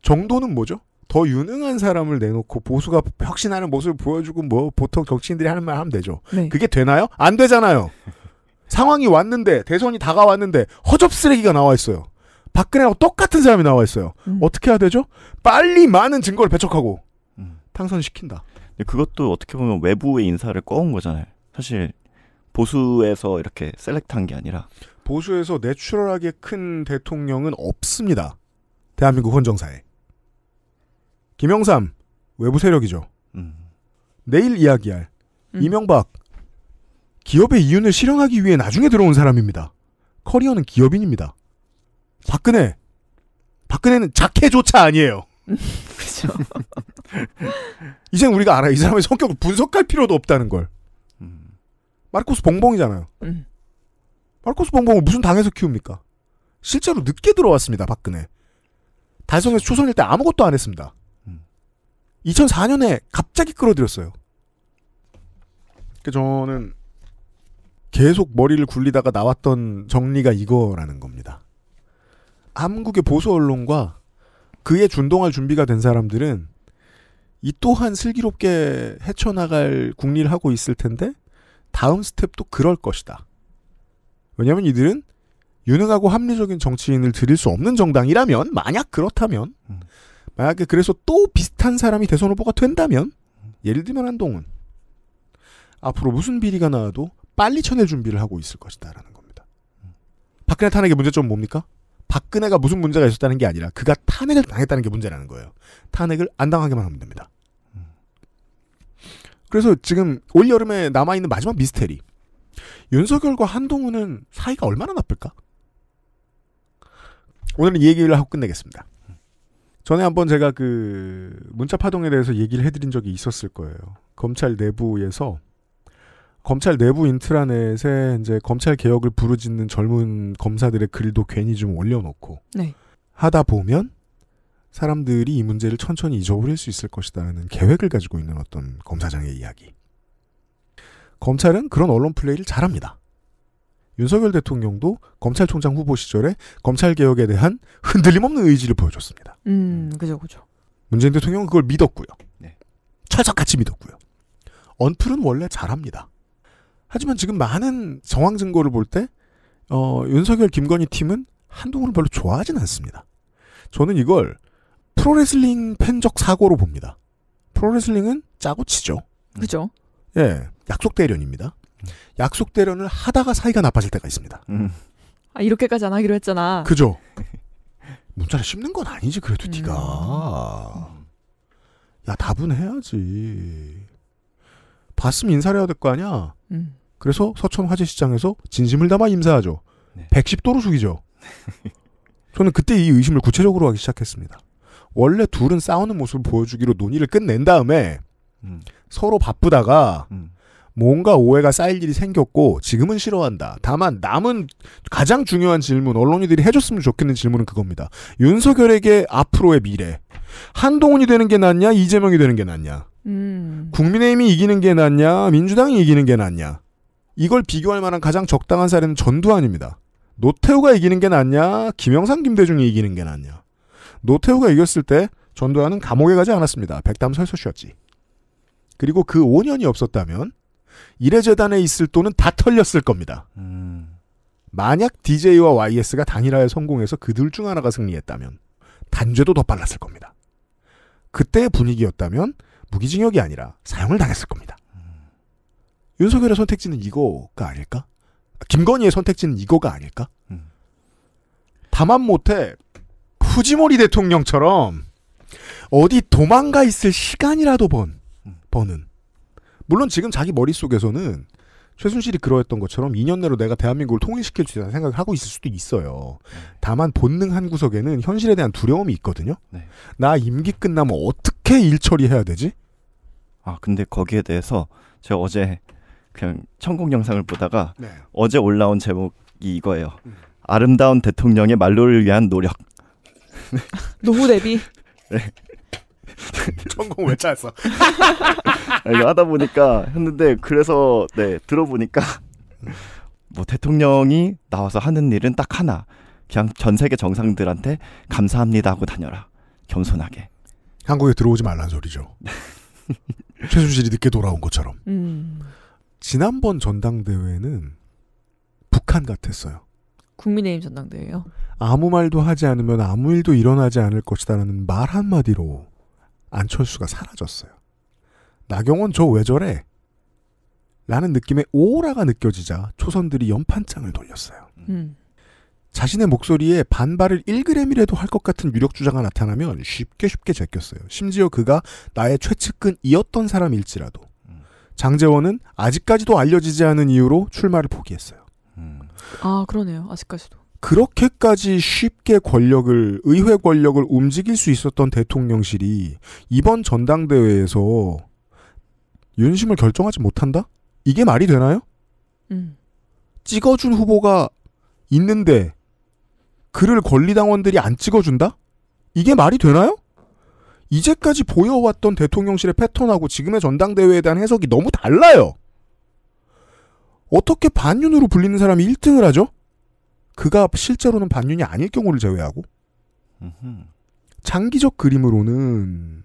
정도는 뭐죠? 더 유능한 사람을 내놓고 보수가 혁신하는 모습을 보여주고 뭐 보통 정치인들이 하는 말 하면 되죠. 네. 그게 되나요? 안 되잖아요. 상황이 왔는데 대선이 다가왔는데 허접 쓰레기가 나와 있어요. 박근혜하고 똑같은 사람이 나와 있어요. 음. 어떻게 해야 되죠? 빨리 많은 증거를 배척하고 음. 당선시킨다. 그것도 어떻게 보면 외부의 인사를 꺼온 거잖아요. 사실 보수에서 이렇게 셀렉트한 게 아니라 보수에서 내추럴하게 큰 대통령은 없습니다. 대한민국 헌정사에. 김영삼 외부 세력이죠. 음. 내일 이야기할 음. 이명박 기업의 이윤을 실현하기 위해 나중에 들어온 사람입니다. 커리어는 기업인입니다. 박근혜 박근혜는 자켓조차 아니에요. 그죠. 이젠 우리가 알아. 이 사람의 성격을 분석할 필요도 없다는 걸. 음. 마르코스 봉봉이잖아요. 음. 마르코스 봉봉을 무슨 당에서 키웁니까? 실제로 늦게 들어왔습니다, 박근혜. 달성에서 초선일 때 아무것도 안 했습니다. 2004년에 갑자기 끌어들였어요. 그 저는 계속 머리를 굴리다가 나왔던 정리가 이거라는 겁니다. 한국의 보수 언론과 그에 준동할 준비가 된 사람들은 이 또한 슬기롭게 헤쳐나갈 국리를 하고 있을 텐데 다음 스텝도 그럴 것이다. 왜냐하면 이들은 유능하고 합리적인 정치인을 드릴 수 없는 정당이라면 만약 그렇다면 음. 만약에 그래서 또 비슷한 사람이 대선 후보가 된다면 예를 들면 한동훈 앞으로 무슨 비리가 나와도 빨리 쳐낼 준비를 하고 있을 것이다라는 겁니다. 박근혜 탄핵의 문제점은 뭡니까? 박근혜가 무슨 문제가 있었다는 게 아니라 그가 탄핵을 당했다는 게 문제라는 거예요. 탄핵을 안 당하게만 하면 됩니다. 그래서 지금 올 여름에 남아 있는 마지막 미스테리 윤석열과 한동훈은 사이가 얼마나 나쁠까? 오늘은 이 얘기를 하고 끝내겠습니다. 전에 한번 제가 그 문자 파동에 대해서 얘기를 해드린 적이 있었을 거예요. 검찰 내부에서 검찰 내부 인트라넷에 이제 검찰 개혁을 부르짖는 젊은 검사들의 글도 괜히 좀 올려놓고 네. 하다 보면 사람들이 이 문제를 천천히 잊어버릴 수 있을 것이다라는 계획을 가지고 있는 어떤 검사장의 이야기. 검찰은 그런 언론 플레이를 잘합니다. 윤석열 대통령도 검찰총장 후보 시절에 검찰 개혁에 대한 흔들림 없는 의지를 보여줬습니다. 음, 음, 그죠, 그죠. 문재인 대통령은 그걸 믿었고요. 네. 철석같이 믿었고요. 언플은 원래 잘합니다. 하지만 지금 많은 정황 증거를 볼 때, 어, 윤석열 김건희 팀은 한동훈을 별로 좋아하진 않습니다. 저는 이걸 프로레슬링 팬적 사고로 봅니다. 프로레슬링은 짜고 치죠. 그죠. 예, 약속 대련입니다. 약속 대련을 하다가 사이가 나빠질 때가 있습니다. 음. 아 이렇게까지 안 하기로 했잖아. 그죠. 문자를 씹는 건 아니지 그래도 음. 네가 야 답은 해야지. 봤으면 인사를 해야 될 거 아니야. 음. 그래서 서천 화재시장에서 진심을 담아 임사하죠. 네. 110도로 죽이죠. 저는 그때 이 의심을 구체적으로 하기 시작했습니다. 원래 둘은 싸우는 모습을 보여주기로 논의를 끝낸 다음에 음. 서로 바쁘다가 음. 뭔가 오해가 쌓일 일이 생겼고 지금은 싫어한다. 다만 남은 가장 중요한 질문 언론인들이 해줬으면 좋겠는 질문은 그겁니다. 윤석열에게 앞으로의 미래 한동훈이 되는 게 낫냐 이재명이 되는 게 낫냐 음. 국민의힘이 이기는 게 낫냐 민주당이 이기는 게 낫냐 이걸 비교할 만한 가장 적당한 사례는 전두환입니다. 노태우가 이기는 게 낫냐 김영삼 김대중이 이기는 게 낫냐 노태우가 이겼을 때 전두환은 감옥에 가지 않았습니다. 백담 설소시였지. 그리고 그 5년이 없었다면 이래재단에 있을 돈은 다 털렸을 겁니다. 음. 만약 DJ와 YS가 단일화에 성공해서 그둘중 하나가 승리했다면 단죄도 더 빨랐을 겁니다. 그때의 분위기였다면 무기징역이 아니라 사형을 당했을 겁니다. 음. 윤석열의 선택지는 이거가 아닐까? 김건희의 선택지는 이거가 아닐까? 음. 다만 못해 후지모리 대통령처럼 어디 도망가 있을 시간이라도 번 버는 물론 지금 자기 머릿속에서는 최순실이 그러했던 것처럼 2년 내로 내가 대한민국을 통일시킬 수 있다는 생각을 하고 있을 수도 있어요. 네. 다만 본능 한 구석에는 현실에 대한 두려움이 있거든요. 네. 나 임기 끝나면 어떻게 일 처리해야 되지? 아 근데 거기에 대해서 제가 어제 그냥 천국 영상을 보다가 네. 어제 올라온 제목이 이거예요. 음. 아름다운 대통령의 말로를 위한 노력. 노후 대비. 네. 천공 왜 짰어? 아, 하다 보니까 했는데 그래서 네 들어보니까 뭐 대통령이 나와서 하는 일은 딱 하나 그냥 전 세계 정상들한테 감사합니다 하고 다녀라 겸손하게 한국에 들어오지 말란 소리죠. 최순실이 늦게 돌아온 것처럼. 음. 지난번 전당대회는 북한 같았어요. 국민의힘 전당대회요? 아무 말도 하지 않으면 아무 일도 일어나지 않을 것이다라는 말 한마디로 안철수가 사라졌어요. 나경원 저 왜 저래? 라는 느낌의 오라가 느껴지자 초선들이 연판장을 돌렸어요. 음. 음. 자신의 목소리에 반발을 1g이라도 할 것 같은 유력 주자가 나타나면 쉽게 쉽게 제꼈어요. 심지어 그가 나의 최측근이었던 사람일지라도 음. 장재원은 아직까지도 알려지지 않은 이유로 출마를 포기했어요. 음. 아 그러네요. 아직까지도. 그렇게까지 쉽게 권력을 의회 권력을 움직일 수 있었던 대통령실이 이번 전당대회에서 윤심을 결정하지 못한다? 이게 말이 되나요? 음. 찍어준 후보가 있는데 그를 권리당원들이 안 찍어준다? 이게 말이 되나요? 이제까지 보여왔던 대통령실의 패턴하고 지금의 전당대회에 대한 해석이 너무 달라요. 어떻게 반윤으로 불리는 사람이 1등을 하죠? 그가 실제로는 반윤이 아닐 경우를 제외하고 장기적 그림으로는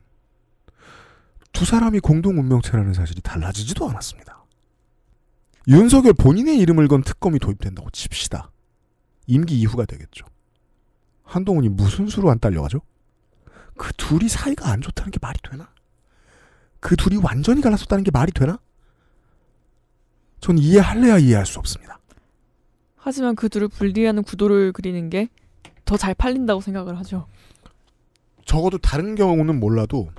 두 사람이 공동 운명체라는 사실이 달라지지도 않았습니다. 윤석열 본인의 이름을 건 특검이 도입된다고 칩시다. 임기 이후가 되겠죠. 한동훈이 무슨 수로 안 딸려가죠? 그 둘이 사이가 안 좋다는 게 말이 되나? 그 둘이 완전히 갈라섰다는 게 말이 되나? 전 이해할래야 이해할 수 없습니다. 하지만 그 둘을 분리하는 구도를 그리는 게 더 잘 팔린다고 생각을 하죠. 적어도 다른 경우는 몰라도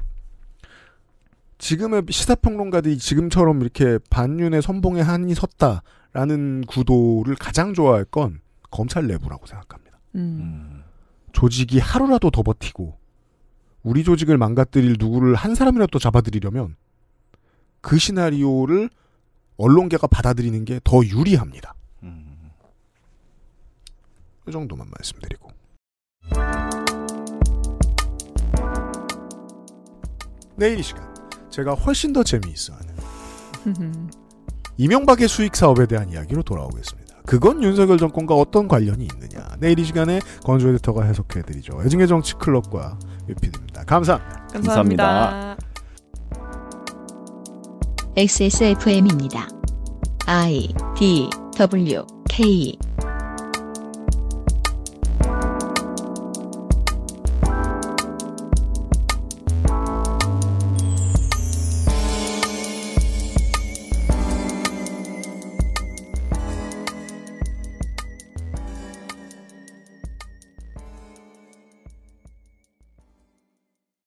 지금의 시사평론가들이 지금처럼 이렇게 반윤의 선봉에 한이 섰다라는 구도를 가장 좋아할 건 검찰 내부라고 생각합니다. 음. 음. 조직이 하루라도 더 버티고 우리 조직을 망가뜨릴 누구를 한 사람이라도 잡아들이려면 그 시나리오를 언론계가 받아들이는 게 더 유리합니다. 이 정도만 말씀드리고. 내일 이 시간 제가 훨씬 더 재미있어하는 이명박의 수익 사업에 대한 이야기로 돌아오겠습니다. 그건 윤석열 정권과 어떤 관련이 있느냐. 내일 이 시간에 건조 에디터가 해석해드리죠. 애증의 정치 클럽과 유피드입니다. 감사합니다. 감사합니다. 감사합니다. XSFM입니다. I D W K